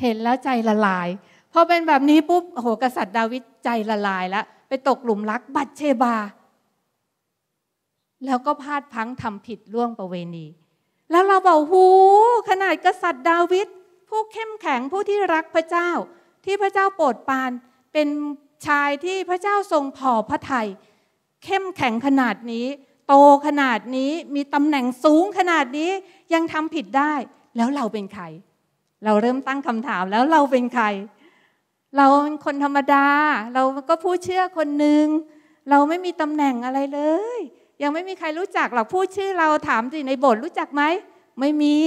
เห็นแล้วใจละลายพอเป็นแบบนี้ปุ๊บโอ้โหกษัตริย์ดาวิดใจละลายแล้วไปตกหลุมรัก บัตเชบา แล้วก็พลาดพังทำผิดล่วงประเวณี แล้วเราบอกหู ขนาดกษัตริย์ดาวิดผู้เข้มแข็งผู้ที่รักพระเจ้าที่พระเจ้าโปรดปานเป็นชายที่พระเจ้าทรงผอพระทยัยเข้มแข็งขนาดนี้ โตขนาดนี้มีตำแหน่งสูงขนาดนี้ยังทำผิดได้ แล้วเราเป็นใคร เราเริ่มตั้งคำถามแล้วเราเป็นใคร เราเป็นคนธรรมดาเราก็ผู้เชื่อคนหนึ่งเราไม่มีตำแหน่งอะไรเลย ยังไม่มีใครรู้จักหรอกพูดชื่อเราถามสิในบทรู้จักไหมไม่มี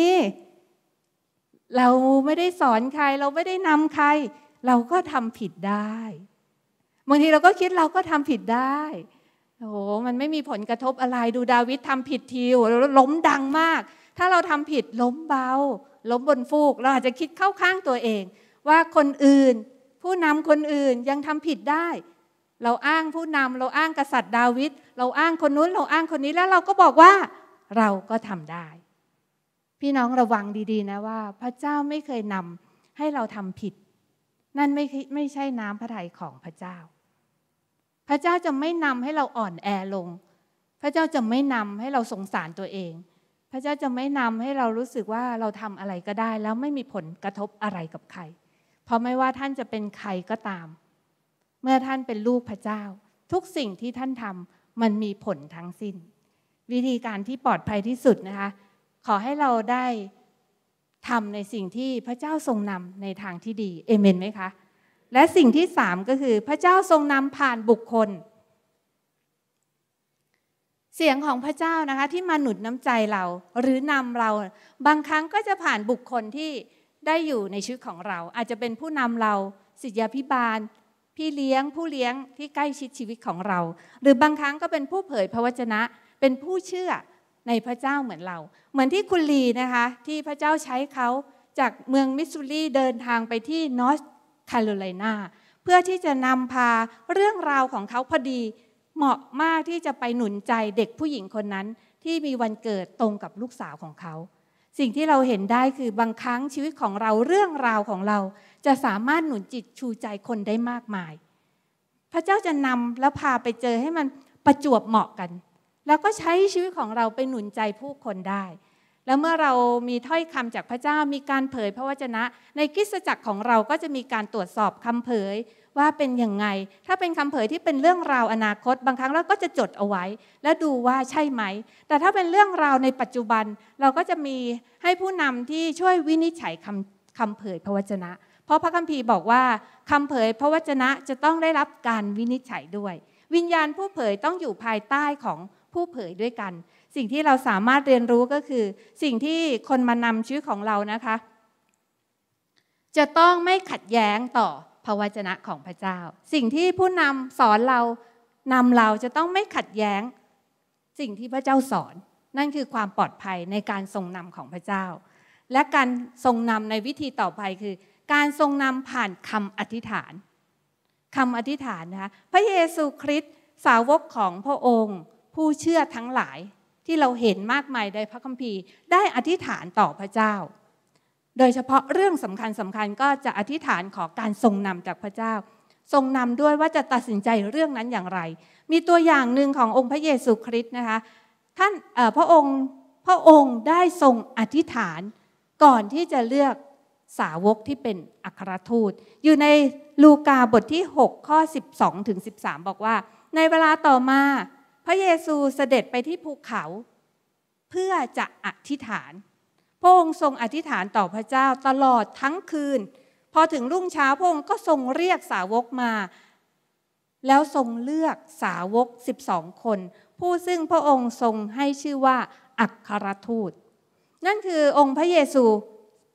เราไม่ได้สอนใคร เราไม่ได้นำใครเราก็ทำผิดได้ บางทีเราก็คิดเราก็ทำผิดได้ โอ้โห มันไม่มีผลกระทบอะไร ดูดาวิดทำผิดทีโอ้ล้มดังมาก ถ้าเราทำผิดล้มเบา ล้มบนฟูก เราอาจจะคิดเข้าข้างตัวเอง ว่าคนอื่นผู้นำคนอื่นยังทำผิดได้ เราอ้างผู้นำเราอ้างกษัตริย์ดาวิด เราอ้างคนนู้น เราอ้างคนนี้แล้วเราก็บอกว่า เราก็ทำได้ พี่น้องระวังดี ๆนะว่า พระเจ้าไม่เคยนำให้เราทำผิดนั่นไม่ไม่ใช่น้ำพระทัยของพระเจ้า พระเจ้าจะไม่นำให้เราอ่อนแอลง พระเจ้าจะไม่นำให้เราสงสารตัวเอง พระเจ้าจะไม่นำให้เรารู้สึกว่าเราทำอะไรก็ได้ แล้วไม่มีผลกระทบอะไรกับใคร เพราะไม่ว่าท่านจะเป็นใครก็ตาม เมื่อท่านเป็นลูกพระเจ้า ทุกสิ่งที่ท่านทำมันมีผลทั้งสิ้น วิธีการที่ปลอดภัยที่สุดนะคะขอให้เราได้ทำในสิ่งที่พระเจ้าทรงนำในทางที่ดีเอเมนไหมคะและสิ่งที่สามก็คือพระเจ้าทรงนำผ่านบุคคล เสียงของพระเจ้านะคะที่มาหนุนน้ำใจเรา หรือนำเรา บางครั้งก็จะผ่านบุคคลที่ได้อยู่ในชีวิตของเรา อาจจะเป็นผู้นำเรา ศิธยาพิบาลพี่เลี้ยง ผู้เลี้ยงที่ใกล้ชิดชีวิตของเรา หรือบางครั้งก็เป็นผู้เผยพระวจนะเป็นผู้เชื่อในพระเจ้าเหมือนเราเหมือนที่คุณลีนะคะที่พระเจ้าใช้เขาจากเมืองมิสซูรีเดินทางไปที่นอร์ทแคโรไลนาเพื่อที่จะนำพาเรื่องราวของเขาพอดี เหมาะมากที่จะไปหนุนใจเด็กผู้หญิงคนนั้นที่มีวันเกิดตรงกับลูกสาวของเขาสิ่งที่เราเห็นได้คือบางครั้งชีวิตของเราเรื่องราวของเรา จะสามารถหนุนจิตชูใจคนได้มากมาย พระเจ้าจะนำแล้วพาไปเจอให้มันประจวบเหมาะกันแล้วก็ใช้ชีวิตของเราไปหนุนใจผู้คนได้ แล้วเมื่อเรามีถ้อยคำจากพระเจ้า มีการเผยพระวจนะ ในคริสตจักรของเราก็จะมีการตรวจสอบคำเผยว่าเป็นยังไง ถ้าเป็นคำเผยที่เป็นเรื่องราวอนาคต บางครั้งเราก็จะจดเอาไว้และดูว่าใช่ไหม แต่ถ้าเป็นเรื่องราวในปัจจุบันเราก็จะมีให้ผู้นำที่ช่วยวินิจฉัยคำคำเผยพระวจนะ เพราะพระคัมภีร์บอกว่า คำเผยพระวจนะจะต้องได้รับการวินิจฉัยด้วย วิญญาณผู้เผยต้องอยู่ภายใต้ของผู้เผยด้วยกันสิ่งที่เราสามารถเรียนรู้ก็คือสิ่งที่คนมานำชีวิตของเรานะคะ จะต้องไม่ขัดแย้งต่อพระวจนะของพระเจ้า สิ่งที่ผู้นำสอนเรานำเราจะต้องไม่ขัดแย้งสิ่งที่พระเจ้าสอน นั่นคือความปลอดภัยในการทรงนำของพระเจ้า และการทรงนำในวิธีต่อไปคือ การทรงนำผ่านคำอธิษฐานคำอธิษฐานนะคะพระเยซูคริสต์สาวกของพระองค์ผู้เชื่อทั้งหลายที่เราเห็นมากมายในพระคัมภีร์ ได้อธิษฐานต่อพระเจ้า โดยเฉพาะเรื่องสำคัญสำคัญก็จะอธิษฐานขอการทรงนำจากพระเจ้า ทรงนำด้วยว่าจะตัดสินใจเรื่องนั้นอย่างไร มีตัวอย่างหนึ่งขององค์พระเยซูคริสต์นะคะ ท่านพระองค์พระองค์ได้ทรงอธิษฐานก่อนที่จะเลือกสาวกที่เป็นอัครทูต อยู่ในลูกาบทที่6ข้อ12ถึง13 บอกว่า ในเวลาต่อมาพระเยซูเสด็จไปที่ภูเขาเพื่อจะอธิษฐาน พระองค์ทรงอธิษฐานต่อพระเจ้าตลอดทั้งคืน พอถึงรุ่งเช้าพระองค์ก็ทรงเรียกสาวกมา แล้วทรงเลือกสาวก12 คน ผู้ซึ่งพระองค์ทรงให้ชื่อว่าอัครทูต นั่นคือองค์พระเยซู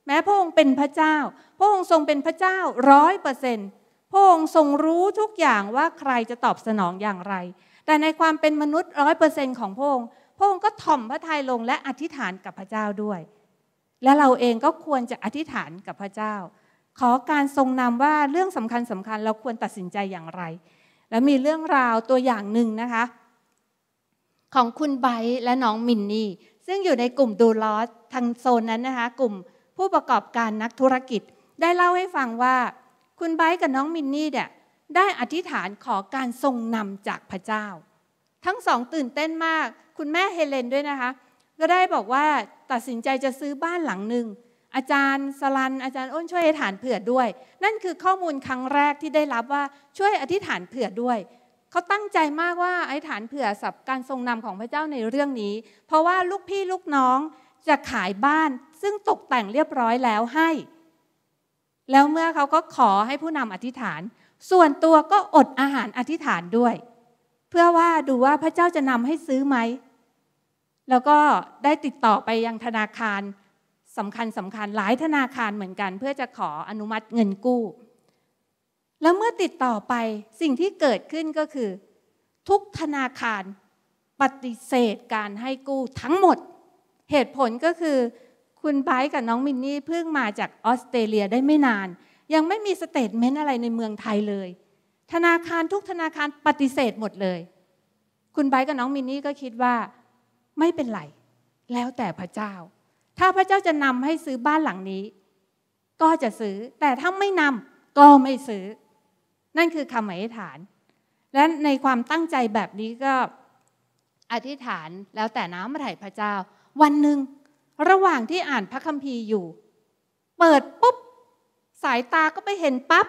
แม้พระองค์เป็นพระเจ้า พระองค์ทรงเป็นพระเจ้าร้อยเปอร์เซนต์พระองค์ทรงรู้ทุกอย่างว่าใครจะตอบสนองอย่างไรแต่ในความเป็นมนุษย์ร้อยเปอร์เซ็นของพระองค์พระองค์ก็ถ่อมพระทัยลงและอธิษฐานกับพระเจ้าด้วย และเราเองก็ควรจะอธิษฐานกับพระเจ้า ขอการทรงนำว่าเรื่องสำคัญสำคัญเราควรตัดสินใจอย่างไร และมีเรื่องราวตัวอย่างหนึ่งนะคะ ของคุณไบและน้องมินนี่ซึ่งอยู่ในกลุ่มดูลอสทางโซนนั้นนะคะ กลุ่มผู้ประกอบการนักธุรกิจ ได้เล่าให้ฟังว่า คุณไบกับน้องมินนี่เนี่ยได้อธิษฐานขอการทรงนำจากพระเจ้า ทั้งสองตื่นเต้นมากคุณแม่เฮเลนด้วยนะคะ ก็ได้บอกว่าตัดสินใจจะซื้อบ้านหลังหนึ่งอาจารย์สลันอาจารย์อ้นช่วยอธิษฐานเผื่อด้วย นั่นคือข้อมูลครั้งแรกที่ได้รับว่าช่วยอธิษฐานเผื่อด้วย เขาตั้งใจมากว่า อธิษฐานเผื่อสับการทรงนำของพระเจ้าในเรื่องนี้ เพราะว่าลูกพี่ลูกน้องจะขายบ้านซึ่งตกแต่งเรียบร้อยแล้วให้ แล้วเมื่อเขาก็ขอให้ผู้นำอธิษฐานส่วนตัวก็อดอาหารอธิษฐานด้วย เพื่อว่าดูว่าพระเจ้าจะนำให้ซื้อไหม แล้วก็ได้ติดต่อไปยังธนาคารสำคัญสำคัญหลายธนาคารเหมือนกัน เพื่อจะขออนุมัติเงินกู้ แล้วเมื่อติดต่อไปสิ่งที่เกิดขึ้นก็คือ ทุกธนาคารปฏิเสธการให้กู้ทั้งหมด เหตุผลก็คือ คุณไบร์กับน้องมินนี่เพิ่งมาจากออสเตรเลียได้ไม่นานยังไม่มีสเตทเมนต์อะไรในเมืองไทยเลย ธนาคารทุกธนาคารปฏิเสธหมดเลย คุณไบกับน้องมินนี่ก็คิดว่าไม่เป็นไร แล้วแต่พระเจ้า ถ้าพระเจ้าจะนำให้ซื้อบ้านหลังนี้ ก็จะซื้อ แต่ถ้าไม่นำก็ไม่ซื้อ นั่นคือคำอธิษฐาน และในความตั้งใจแบบนี้ก็อธิษฐานแล้วแต่น้ำพระทัยพระเจ้า วันหนึ่งระหว่างที่อ่านพระคัมภีร์อยู่ เปิดปุ๊บสายตาก็ไปเห็นปั๊บ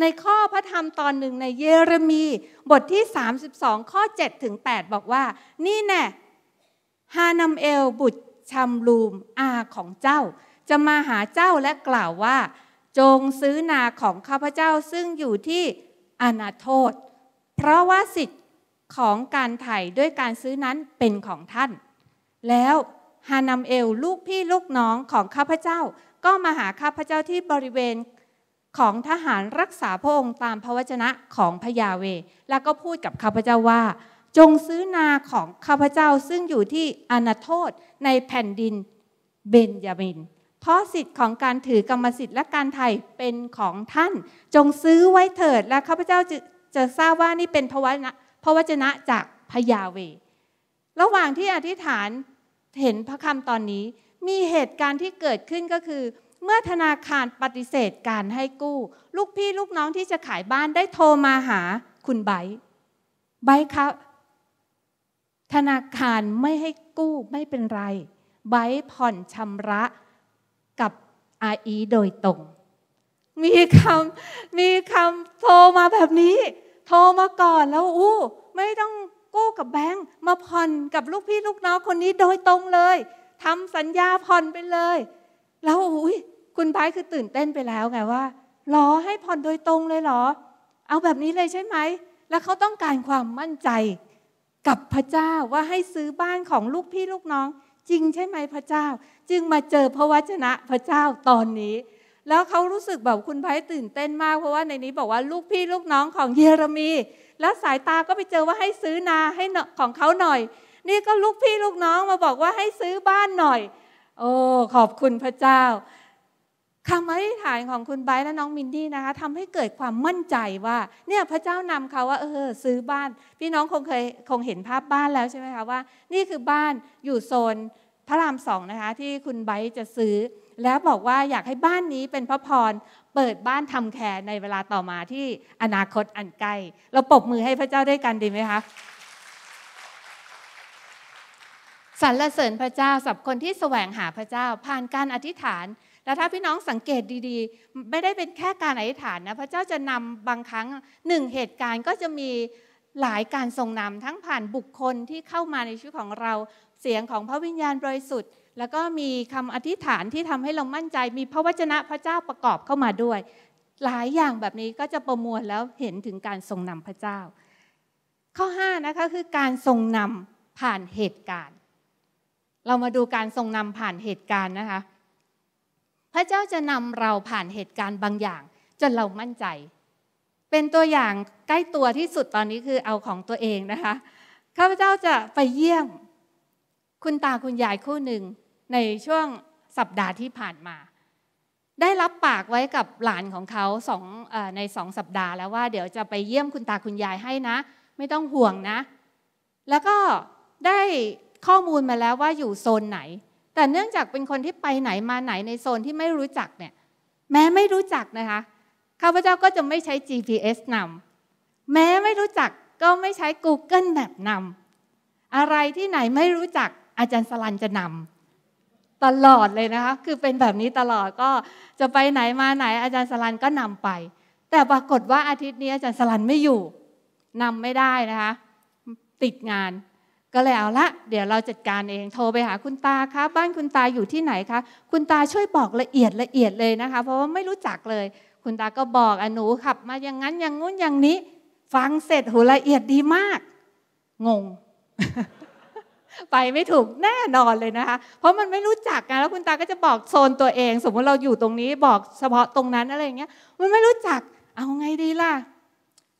ในข้อพระธรรมตอนหนึ่งในเยเรมี บทที่ 32 ข้อ7ถึง8บอกว่า นี่แน่ฮานัมเอลบุตรชัมลูมอาของเจ้า จะมาหาเจ้าและกล่าวว่า จงซื้อนาของข้าพเจ้าซึ่งอยู่ที่อนาโทษ เพราะว่าสิทธิ์ของการไถ่ด้วยการซื้อนั้นเป็นของท่าน แล้วฮานัมเอลลูกพี่ลูกน้องของข้าพเจ้าก็มาหาข้าพเจ้าที่บริเวณของทหารรักษาพระองค์ตามพระวจนะของพยาเว แล้วก็พูดกับข้าพเจ้าว่า จงซื้อนาของข้าพเจ้าซึ่งอยู่ที่อนาโทษในแผ่นดินเบนยามิน เพราะสิทธิ์ของการถือกรรมสิทธิ์และการไถ่เป็นของท่าน จงซื้อไว้เถิด และข้าพเจ้าจะจะทราบว่านี่เป็นพระวจนะพระวจนะจากพยาเว ระหว่างที่อธิษฐานเห็นพระคำตอนนี้มีเหตุการณ์ที่เกิดขึ้นก็คือเมื่อธนาคารปฏิเสธการให้กู้ ลูกพี่ลูกน้องที่จะขายบ้านได้โทรมาหาคุณไบไบครับธนาคารไม่ให้กู้ไม่เป็นไรไบผ่อนชำระ กับอาอีโดยตรง มีคำมีคำโทรมาแบบนี้ โทรมาก่อนแล้วอู้ไม่ต้องกู้กับแบงค์มาผ่อนกับลูกพี่ลูกน้องคนนี้โดยตรงเลยทำสัญญาผ่อนไปเลยแล้วอุ้ยคุณไบคือตื่นเต้นไปแล้วไงว่าหรอให้ผ่อนโดยตรงเลยหรอ เอาแบบนี้เลยใช่ไหม แล้วเขาต้องการความมั่นใจกับพระเจ้าว่าให้ซื้อบ้านของลูกพี่ลูกน้อง จริงใช่ไหมพระเจ้า จึงมาเจอพระวจนะพระเจ้าตอนนี้ แล้วเขารู้สึกแบบคุณไพ่ตื่นเต้นมากเพราะว่าในนี้บอกว่าลูกพี่ลูกน้องของเยเรมี แล้วสายตาก็ไปเจอว่าให้ซื้อนาให้ของเขาหน่อย นี่ก็ลูกพี่ลูกน้องมาบอกว่าให้ซื้อบ้านหน่อยโอ้ขอบคุณพระเจ้าคำอธิษฐานของคุณไบและน้องมินดี้นะคะทำให้เกิดความมั่นใจว่า เนี่ยพระเจ้านำเขาว่าเออซื้อบ้าน พี่น้องคงเคยคงเห็นภาพบ้านแล้วใช่ไหมคะ ว่า นี่คือบ้านอยู่โซนพระรามสองนะคะ ที่คุณไบจะซื้อ แล้วบอกว่าอยากให้บ้านนี้เป็นพระพร เปิดบ้านทำแคร์ในเวลาต่อมาที่อนาคตอันใกล้เราปรบมือให้พระเจ้าด้วยกันดีไหมคะสรรเสริญพระเจ้าสับคนที่แสวงหาพระเจ้าผ่านการอธิษฐาน แล้วถ้าพี่น้องสังเกตดีๆ ไม่ได้เป็นแค่การอธิษฐานนะพระเจ้าจะนำบางครั้งหนึ่งเหตุการณ์ก็จะมีหลายการทรงนำทั้งผ่านบุคคลที่เข้ามาในชีวิตของเราเสียงของพระวิญญาณบริสุทธิ์แล้วก็มีคำอธิษฐานที่ทำให้เรามั่นใจ มีพระวจนะพระเจ้าประกอบเข้ามาด้วย หลายอย่างแบบนี้ก็จะประมวลแล้วเห็นถึงการทรงนำพระเจ้า ข้อ5นะคะคือการทรงนำผ่านเหตุการณ์เรามาดูการทรงนำผ่านเหตุการณ์นะคะพระเจ้าจะนำเราผ่านเหตุการณ์บางอย่างจนเรามั่นใจ เป็นตัวอย่างใกล้ตัวที่สุดตอนนี้คือเอาของตัวเองนะคะข้าพเจ้าจะไปเยี่ยมคุณตาคุณยายคู่หนึ่งในช่วงสัปดาห์ที่ผ่านมา ได้รับปากไว้กับหลานของเขาสองอในสองสัปดาห์แล้วว่าเดี๋ยวจะไปเยี่ยมคุณตาคุณยายให้นะ ไม่ต้องห่วงนะ แล้วก็ได้ข้อมูลมาแล้วว่าอยู่โซนไหน แต่เนื่องจากเป็นคนที่ไปไหนมาไหนในโซนที่ไม่รู้จักเนี่ยแม้ไม่รู้จักนะคะข้าพเจ้าก็จะไม่ใช้ GPS นำแม้ไม่รู้จักก็ไม่ใช้ Google แบบนำอะไรที่ไหนไม่รู้จักอาจารย์สลันจะนำตลอดเลยนะคะ คือเป็นแบบนี้ตลอดก็จะไปไหนมาไหน อาจารย์สลันก็นำไป แต่ปรากฏว่าอาทิตย์นี้อาจารย์สลันไม่อยู่นำไม่ได้นะคะติดงานก็เลยเอาละเดี๋ยวเราจัดการเองโทรไปหาคุณตาคะบ้านคุณตาอยู่ที่ไหนคะคุณตาช่วยบอกละเอียดละเอียดเลยนะคะเพราะว่าไม่รู้จักเลย คุณตาก็บอกอหนูขับ มาอย่างนั้นอย่างงู้นอย่างนี้ ฟังเสร็จหูละเอียดดีมาก งง ไปไม่ถูกแน่นอนเลยนะคะเพราะมันไม่รู้จักกันแล้ว คุณตาก็จะบอกโซนตัวเอง สมมติเราอยู่ตรงนี้ บอกเฉพาะตรงนั้นอะไรเงี้ย มันไม่รู้จักเอาไงดีล่ะ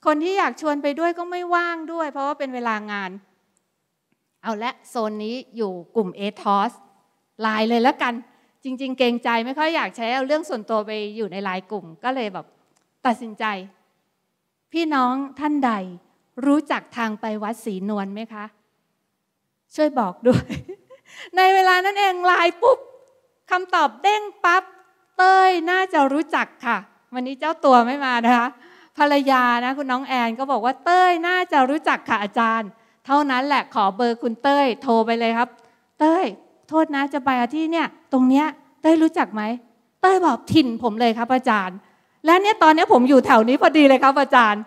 คนที่อยากชวนไปด้วยก็ไม่ว่างด้วย เพราะว่าเป็นเวลางานเอาละโซนนี้อยู่กลุ่ม a t o s ไลน์เลยแล้วกัน จริงๆเกรงใจไม่ค่อยอยากใช้เอาเรื่องส่วนตัวไปอยู่ในไลน์กลุ่มก็เลยแบบตัดสินใจ พี่น้องท่านใดรู้จักทางไปวัดศรีนวลไหมคะ ช่วยบอกด้วย ในเวลานั้นเองไลน์ปุ๊บคำตอบเด้งปับ๊บเต้ยน่าจะรู้จักค่ะ วันนี้เจ้าตัวไม่มานะคะ ภรรยานะคุณน้องแอนก็บอกว่า เต้ยน่าจะรู้จักค่ะอาจารย์เท่านั้นแหละขอเบอร์คุณเต้ยโทรไปเลยครับ เต้ย โทษนะจะไปที่เนี่ย ตรงเนี้ยเต้ยรู้จักไหม เต้ยบอกถิ่นผมเลยครับอาจารย์ และเนี่ยตอนนี้ผมอยู่แถวนี้พอดีเลยครับอาจารย์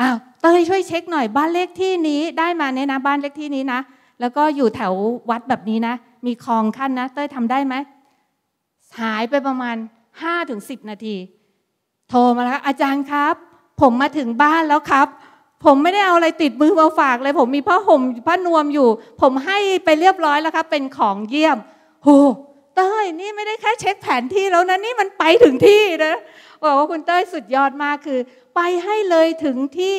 อ้าวเต้ยช่วยเช็คหน่อยบ้านเลขที่นี้ได้มาเนี่ยนะบ้านเลขที่นี้นะ แล้วก็อยู่แถววัดแบบนี้นะ มีคลองขั้นนะ เต้ยทำได้ไหมหายไปประมาณ5-10นาที โทรมาแล้วอาจารย์ครับ ผมมาถึงบ้านแล้วครับผมไม่ได้เอาอะไรติดมือมาฝากเลย ผมมีผ้าห่มผ้านวมอยู่ ผมให้ไปเรียบร้อยแล้วครับเป็นของเยี่ยมโหเต้ยนี่ไม่ได้แค่เช็คแผนที่แล้วนะนี่มันไปถึงที่นะบอกว่าคุณเต้ยสุดยอดมากคือ ไปให้เลยถึงที่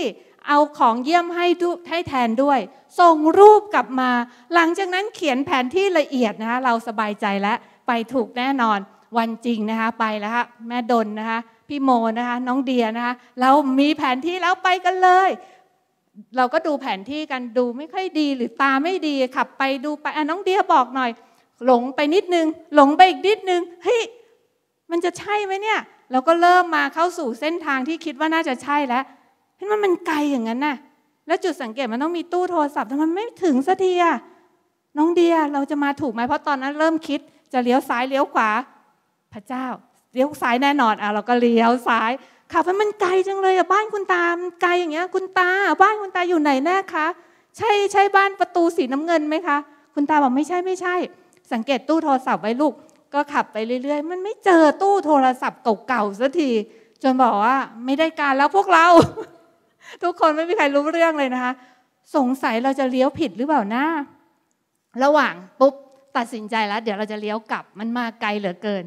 เอาของเยี่ยมให้ให้แทนด้วยส่งรูปกลับมา หลังจากนั้นเขียนแผนที่ละเอียดนะคะเราสบายใจแล้วไปถูกแน่นอนวันจริงนะคะไปแล้วค่ะแม่ดนนะคะพี่โมนะคะน้องเดียนะคะเรามีแผนที่แล้วไปกันเลยเราก็ดูแผนที่กันดูไม่ค่อยดีหรือตาไม่ดีขับไปดูไปน้องเดียบอกหน่อย หลงไปนิดนึง หลงไปอีกนิดนึงเฮ้ยมันจะใช่ไหมเนี่ย เราก็เริ่มมาเข้าสู่เส้นทางที่คิดว่าน่าจะใช่แล้วเห็นว่ามันไกลอย่างนั้นน่ะแล้วจุดสังเกตมันต้องมีตู้โทรศัพท์ทำไมไม่ถึงสักทีอะน้องเดียเราจะมาถูกไหมเพราะตอนนั้นเริ่มคิดจะเลี้ยวซ้ายเลี้ยวขวาพระเจ้า เลี้ยวซ้ายแน่นอนอ่ะเราก็เลี้ยวซ้ายขับไปมันไกลจังเลยบ้านคุณตามันไกลอย่างเงี้ย คุณตาบ้านคุณตาอยู่ไหนแน่คะ ใช่ใช่บ้านประตูสีน้ำเงินไหมคะ คุณตาบอกไม่ใช่ไม่ใช่ สังเกตตู้โทรศัพท์ไว้ลูก ก็ขับไปเรื่อยๆ มันไม่เจอตู้โทรศัพท์เก่าๆสักทีจนบอกว่าไม่ได้การแล้วพวกเรา ทุกคนไม่มีใครรู้เรื่องเลยนะคะ สงสัยเราจะเลี้ยวผิดหรือเปล่านะระหว่างปุ๊บตัดสินใจแล้ว เดี๋ยวเราจะเลี้ยวกลับ มันมาไกลเหลือเกิน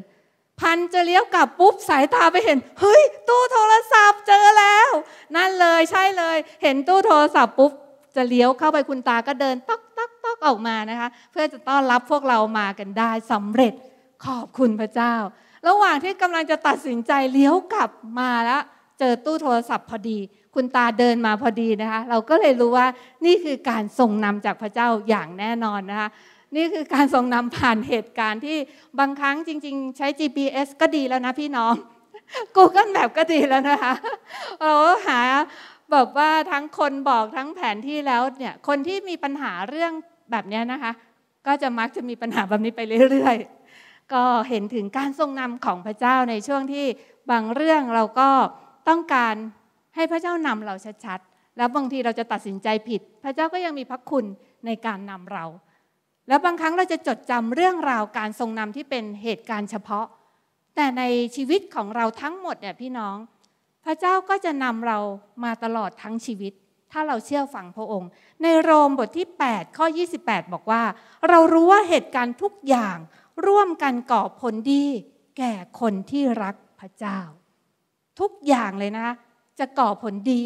พันจะเลี้ยวกลับปุ๊บสายตาไปเห็นเฮ้ยตู้โทรศัพท์เจอแล้ว นั่นเลยใช่เลย เห็นตู้โทรศัพท์ ปุ๊บจะเลี้ยวเข้าไปคุณตาก็เดิน ต๊อกต๊อกต๊อกออกมานะคะ เพื่อจะต้อนรับพวกเรามากันได้ สำเร็จขอบคุณพระเจ้า ระหว่างที่กำลังจะตัดสินใจเลี้ยวกลับมาแล้วเจอตู้โทรศัพท์พอดี คุณตาเดินมาพอดีนะคะ เราก็เลยรู้ว่านี่คือการทรงนำจากพระเจ้าอย่างแน่นอนนะคะนี่คือการทรงนำผ่านเหตุการณ์ที่บางครั้งจริงๆ ใช้ GPS ก็ดีแล้วนะพี่น้อง Google Map ก็ดีแล้วนะคะเราหาแบบว่าทั้งคนบอกทั้งแผนที่แล้วเนี่ยคนที่มีปัญหาเรื่องแบบนี้นะคะ ก็จะมักจะมีปัญหาแบบนี้ไปเรื่อย ๆ ก็เห็นถึงการทรงนำของพระเจ้าในช่วงที่บางเรื่องเราก็ต้องการให้พระเจ้านำเราชัดๆแล้วบางทีเราจะตัดสินใจผิด พระเจ้าก็ยังมีพระคุณในการนำเราแล้วบางครั้งเราจะจดจำเรื่องราวการทรงนำที่เป็นเหตุการณ์เฉพาะ แต่ในชีวิตของเราทั้งหมดเนี่ยพี่น้อง พระเจ้าก็จะนำเรามาตลอดทั้งชีวิต ถ้าเราเชื่อฟังพระองค์ ในโรมบทที่ 8 ข้อ 28 บอกว่า เรารู้ว่าเหตุการณ์ทุกอย่าง ร่วมกันก่อผลดี แก่คนที่รักพระเจ้า ทุกอย่างเลยนะ จะก่อผลดี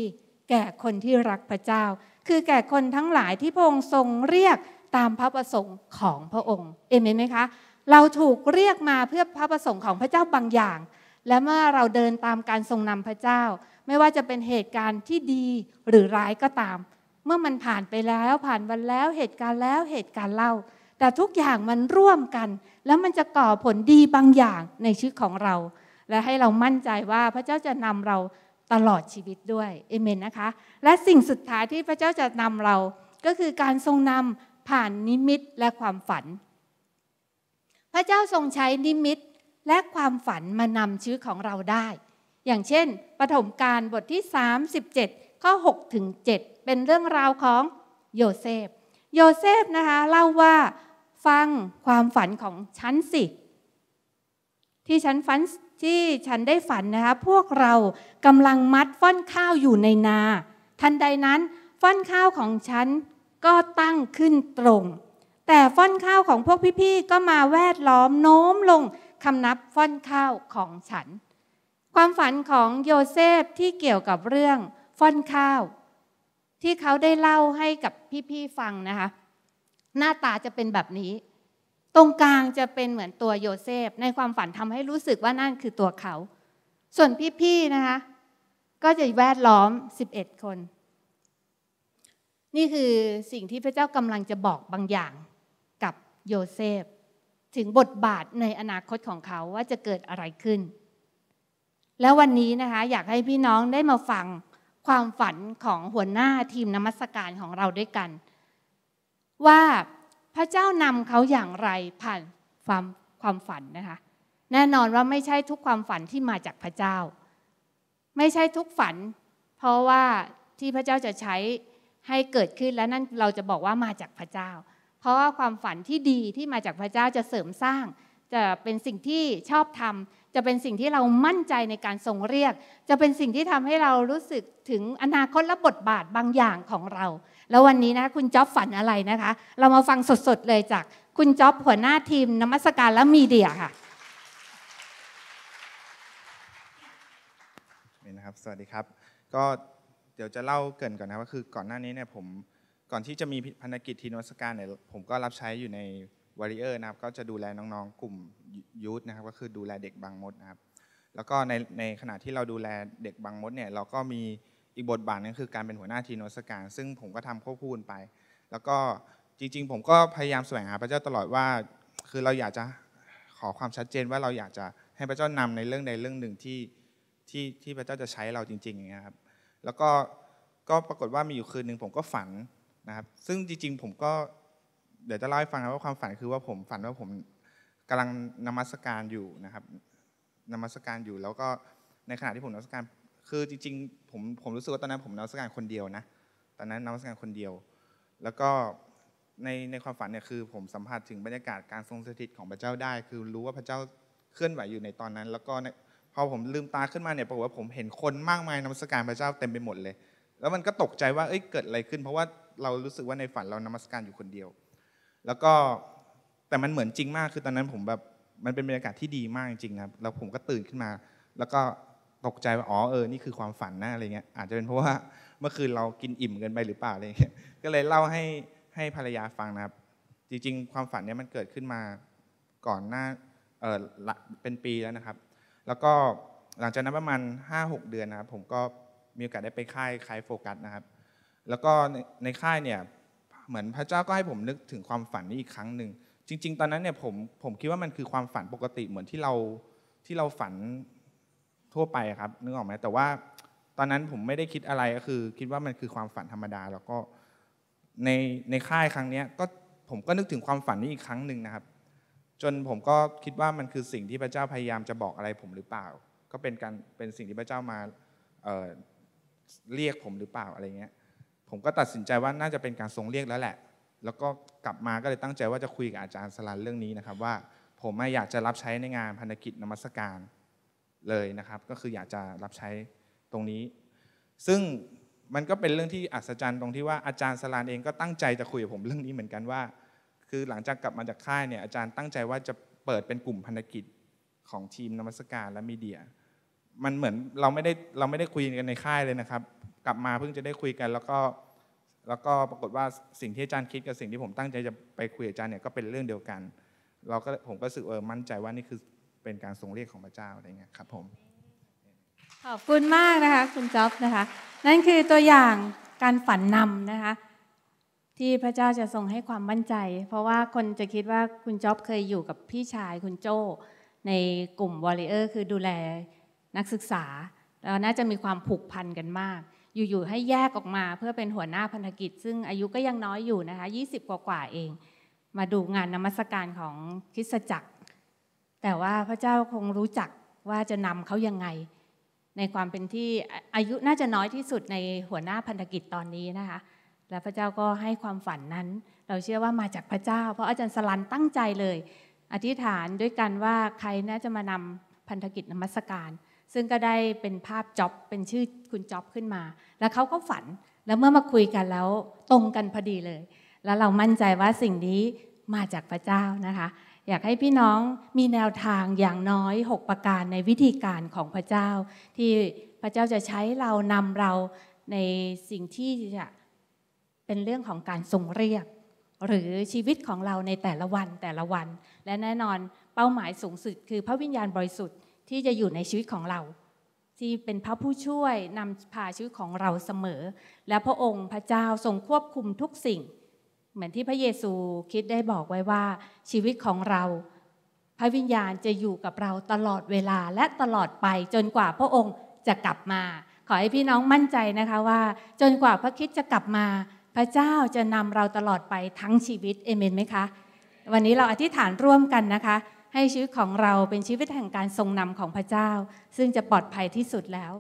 แก่คนที่รักพระเจ้า คือแก่คนทั้งหลายที่พระองค์ทรงเรียกตามพระประสงค์ของพระองค์ เอเมนไหมคะ เราถูกเรียกมาเพื่อพระประสงค์ของพระเจ้าบางอย่าง และเมื่อเราเดินตามการทรงนำพระเจ้า ไม่ว่าจะเป็นเหตุการณ์ที่ดีหรือร้ายก็ตาม เมื่อมันผ่านไปแล้วผ่านวันแล้วเหตุการณ์แล้วเหตุการณ์เล่า แต่ทุกอย่างมันร่วมกันแล้วมันจะก่อผลดีบางอย่างในชีวิตของเรา และให้เรามั่นใจว่าพระเจ้าจะนำเราตลอดชีวิตด้วย เอเมนนะคะ และสิ่งสุดท้ายที่พระเจ้าจะนำเรา ก็คือการทรงนำผ่านนิมิตและความฝัน พระเจ้าทรงใช้นิมิตและความฝันมานำชื่อของเราได้ อย่างเช่นปฐมกาลบทที่ 37ข้อ6ถึง7เป็นเรื่องราวของโยเซฟโยเซฟนะคะเล่าว่า ฟังความฝันของฉันสิ ที่ฉันฝันที่ฉันได้ฝันนะคะพวกเรากำลังมัดฟ่อนข้าวอยู่ในนา ทันใดนั้นฟ่อนข้าวของฉันก็ตั้งขึ้นตรง แต่ฟ่อนข้าวของพวกพี่ๆก็มาแวดล้อมโน้มลงคำนับฟ่อนข้าวของฉัน ความฝันของโยเซฟที่เกี่ยวกับเรื่องฟ่อนข้าว ที่เขาได้เล่าให้กับพี่ๆฟังนะคะ หน้าตาจะเป็นแบบนี้ ตรงกลางจะเป็นเหมือนตัวโยเซฟในความฝันทำให้รู้สึกว่านั่นคือตัวเขา ส่วนพี่ๆนะคะก็จะแวดล้อม11คนนี่คือสิ่งที่พระเจ้ากำลังจะบอกบางอย่างกับโยเซฟถึงบทบาทในอนาคตของเขาว่าจะเกิดอะไรขึ้น แล้ววันนี้นะคะ อยากให้พี่น้องได้มาฟังความฝันของหัวหน้าทีมนมัสการของเราด้วยกัน ว่าพระเจ้านำเขาอย่างไรผ่านความความฝันนะคะแน่นอนว่าไม่ใช่ทุกความฝันที่มาจากพระเจ้า ไม่ใช่ทุกฝัน เพราะว่าที่พระเจ้าจะใช้ให้เกิดขึ้นและนั่นเราจะบอกว่ามาจากพระเจ้า เพราะว่าความฝันที่ดีที่มาจากพระเจ้าจะเสริมสร้าง จะเป็นสิ่งที่ชอบทำจะเป็นสิ่งที่เรามั่นใจในการทรงเรียก จะเป็นสิ่งที่ทำให้เรารู้สึกถึงอนาคตและบทบาทบางอย่างของเรา แล้ววันนี้นะ คุณจ๊อบฝันอะไรนะคะ เรามาฟังสดๆเลยจากคุณจ๊อบหัวหน้าทีมนมัสการและมีเดียค่ะนี่นะครับสวัสดีครับก็เดี๋ยวจะเล่าเกินก่อนนะว่าคือก่อนหน้านี้เนี่ยผมก่อนที่จะมีพันธกิจทีนวสการเนี่ยผมก็รับใช้อยู่ในวอริเออร์นะครับ ก็จะดูแลน้องๆกลุ่มยูทนะครับ ก็คือดูแลเด็กบางมดนะครับแล้วก็ในในขณะที่เราดูแลเด็กบางมดเนี่ย เราก็มีอีกบทบาทนึงคือการเป็นหัวหน้าทีนวสการ ซึ่งผมก็ทำควบคู่กันไป แล้วก็จริงๆ ผมก็พยายามแสวงหาพระเจ้าตลอดว่า คือเราอยากจะขอความชัดเจนว่าเราอยากจะให้พระเจ้านำในเรื่องใดเรื่องหนึ่งที่ที่ที่พระเจ้าจะใช้เราจริงๆนะครับแล้วก็ก็ปรากฏว่ามีอยู่คืนหนึ่งผมก็ฝันนะครับซึ่งจริงๆ ผมก็เดี๋ยวจะเล่าให้ฟังนะว่าความฝันคือว่าผมฝันว่าผมกำลังนมัสการอยู่นะครับ นมัสการอยู่แล้วก็ในขณะที่ผมนมัสการ คือจริง ๆ ผมผมรู้สึกว่าตอนนั้น ผมนมัสการคนเดียวนะตอนนั้นนมัสการคนเดียว แล้วก็ในในความฝันเนี่ยคือผมสัมผัสถึงบรรยากาศการทรงสถิตของพระเจ้าได้ คือรู้ว่าพระเจ้าเคลื่อนไหวอยู่ในตอนนั้นแล้วก็พอผมลืมตาขึ้นมาเนี่ยปรากฏว่าผมเห็นคนมากมายนมัสการพระเจ้าเต็มไปหมดเลย แล้วมันก็ตกใจว่าเอ้ยเกิดอะไรขึ้น เพราะว่าเรารู้สึกว่าในฝันเรานมัสการอยู่คนเดียว แล้วก็แต่มันเหมือนจริงมากคือตอนนั้นผมแบบมันเป็นบรรยากาศที่ดีมากจริงครับแล้วผมก็ตื่นขึ้นมา แล้วก็ตกใจว่าอ๋อเออนี่คือความฝันนะอะไรเงี้ยอาจจะเป็นเพราะว่าเมื่อคืนเรากินอิ่มเกินไปหรือเปล่าอะไรเงี้ยก็เลยเล่าให้ให้ภรรยาฟังนะครับ จริง ๆ ความฝันเนี้ยมันเกิดขึ้นมาก่อนหน้าเออเป็นปีแล้วนะครับแล้วก็หลังจากนั้นประมาณ5-6 เดือนนะครับผมก็มีโอกาสได้ไปค่ายคลายโฟกัสนะครับ แล้วก็ในค่ายเนี่ยเหมือนพระเจ้าก็ให้ผมนึกถึงความฝันนี้อีกครั้งหนึ่งจริง ๆ ตอนนั้นเนี่ยผมผมคิดว่ามันคือความฝันปกติเหมือนที่เราที่เราฝันทั่วไปครับนึกออกไหมแต่ว่าตอนนั้นผมไม่ได้คิดอะไรก็คือคิดว่ามันคือความฝันธรรมดาแล้วก็ในในค่ายครั้งนี้ก็ผมก็นึกถึงความฝันนี้อีกครั้งหนึ่งนะครับจนผมก็คิดว่ามันคือสิ่งที่พระเจ้าพยายามจะบอกอะไรผมหรือเปล่า ก็เป็นการเป็นสิ่งที่พระเจ้ามาเเรียกผมหรือเปล่าอะไรเงี้ยผมก็ตัดสินใจว่าน่าจะเป็นการทรงเรียกแล้วแหละ แล้วก็กลับมาก็เลยตั้งใจว่าจะคุยกับอาจารย์สลันเรื่องนี้นะครับว่า ผมไม่อยากจะรับใช้ในงานพันธกิจนมัสการเลยนะครับก็คืออยากจะรับใช้ตรงนี้ ซึ่งมันก็เป็นเรื่องที่อัศจรรย์ตรงที่ว่าอาจารย์สลานเองก็ตั้งใจจะคุยกับผมเรื่องนี้เหมือนกันว่าคือหลังจากกลับมาจากค่ายเนี่ยอาจารย์ตั้งใจว่าจะเปิดเป็นกลุ่มพันธกิจของทีมนวัตการและมีเดีย มันเหมือนเราไม่ได้เราไม่ได้คุยกันในค่ายเลยนะครับ กลับมาเพิ่งจะได้คุยกันแล้วก็แล้วก็ปรากฏว่าสิ่งที่อาจารย์คิดกับสิ่งที่ผมตั้งใจจะไปคุยอาจารย์เนี่ยก็เป็นเรื่องเดียวกัน เราก็ผมก็รู้สึกเออมั่นใจว่านี่คือเป็นการทรงเรียกของพระเจ้าอะไรเงี้ยครับ ผม ขอบคุณมากนะคะคุณจ๊อบนะคะนั่นคือตัวอย่างการฝันนำนะคะที่พระเจ้าจะทรงให้ความมั่นใจ เพราะว่าคนจะคิดว่าคุณจ๊อบเคยอยู่กับพี่ชายคุณโจในกลุ่มวอลเลเยอร์คือดูแลนักศึกษา แล้วน่าจะมีความผูกพันกันมาก อยู่ๆให้แยกออกมาเพื่อเป็นหัวหน้าพันธกิจ ซึ่งอายุก็ยังน้อยอยู่นะคะ20 กว่ากว่าเอง มาดูงานนมัสการของคริสตจักร แต่ว่าพระเจ้าคงรู้จักว่าจะนำเขายังไง ในความเป็นที่อายุน่าจะน้อยที่สุดในหัวหน้าพันธกิจตอนนี้นะคะและพระเจ้าก็ให้ความฝันนั้น เราเชื่อว่ามาจากพระเจ้า เพราะอาจารย์สลันตั้งใจเลย อธิษฐานด้วยกันว่าใครน่าจะมานำพันธกิจนมัสการ ซึ่งก็ได้เป็นภาพจ็อบเป็นชื่อคุณจ็อบขึ้นมา แล้วเขาก็ฝัน แล้วเมื่อมาคุยกันแล้วตรงกันพอดีเลย แล้วเรามั่นใจว่าสิ่งนี้มาจากพระเจ้านะคะ อยากให้พี่น้องมีแนวทางอย่างน้อย 6 ประการในวิธีการของพระเจ้า ที่พระเจ้าจะใช้เรานำเราในสิ่งที่จะเป็นเรื่องของการทรงเรียกหรือชีวิตของเราในแต่ละวันแต่ละวัน และแน่นอนเป้าหมายสูงสุดคือพระวิญญาณบริสุทธิ์ที่จะอยู่ในชีวิตของเรา ที่เป็นพระผู้ช่วยนำพาชีวิตของเราเสมอ และพระองค์พระเจ้าทรงควบคุมทุกสิ่ง เหมือนที่พระเยซูคิดได้บอกไว้ว่าชีวิตของเรา พระวิญญาณจะอยู่กับเราตลอดเวลาและตลอดไปจนกว่าพระองค์จะกลับมา ขอให้พี่น้องมั่นใจนะคะว่า จนกว่าพระคิดจะกลับมาพระเจ้าจะนำเราตลอดไปทั้งชีวิตเอเมนไหมคะ วันนี้เราอธิษฐานร่วมกันนะคะ ให้ชีวิตของเราเป็นชีวิตแห่งการทรงนำของพระเจ้า ซึ่งจะปลอดภัยที่สุดแล้ว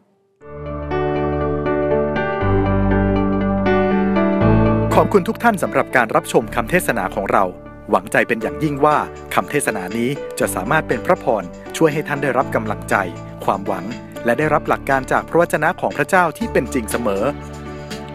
ขอบคุณทุกท่านสำหรับการรับชมคำเทศนาของเรา หวังใจเป็นอย่างยิ่งว่าคำเทศนานี้จะสามารถเป็นพระพรช่วยให้ท่านได้รับกำลังใจ ความหวัง และได้รับหลักการจากพระวจนะของพระเจ้าที่เป็นจริงเสมอ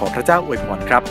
ขอพระเจ้าอวยพรครับ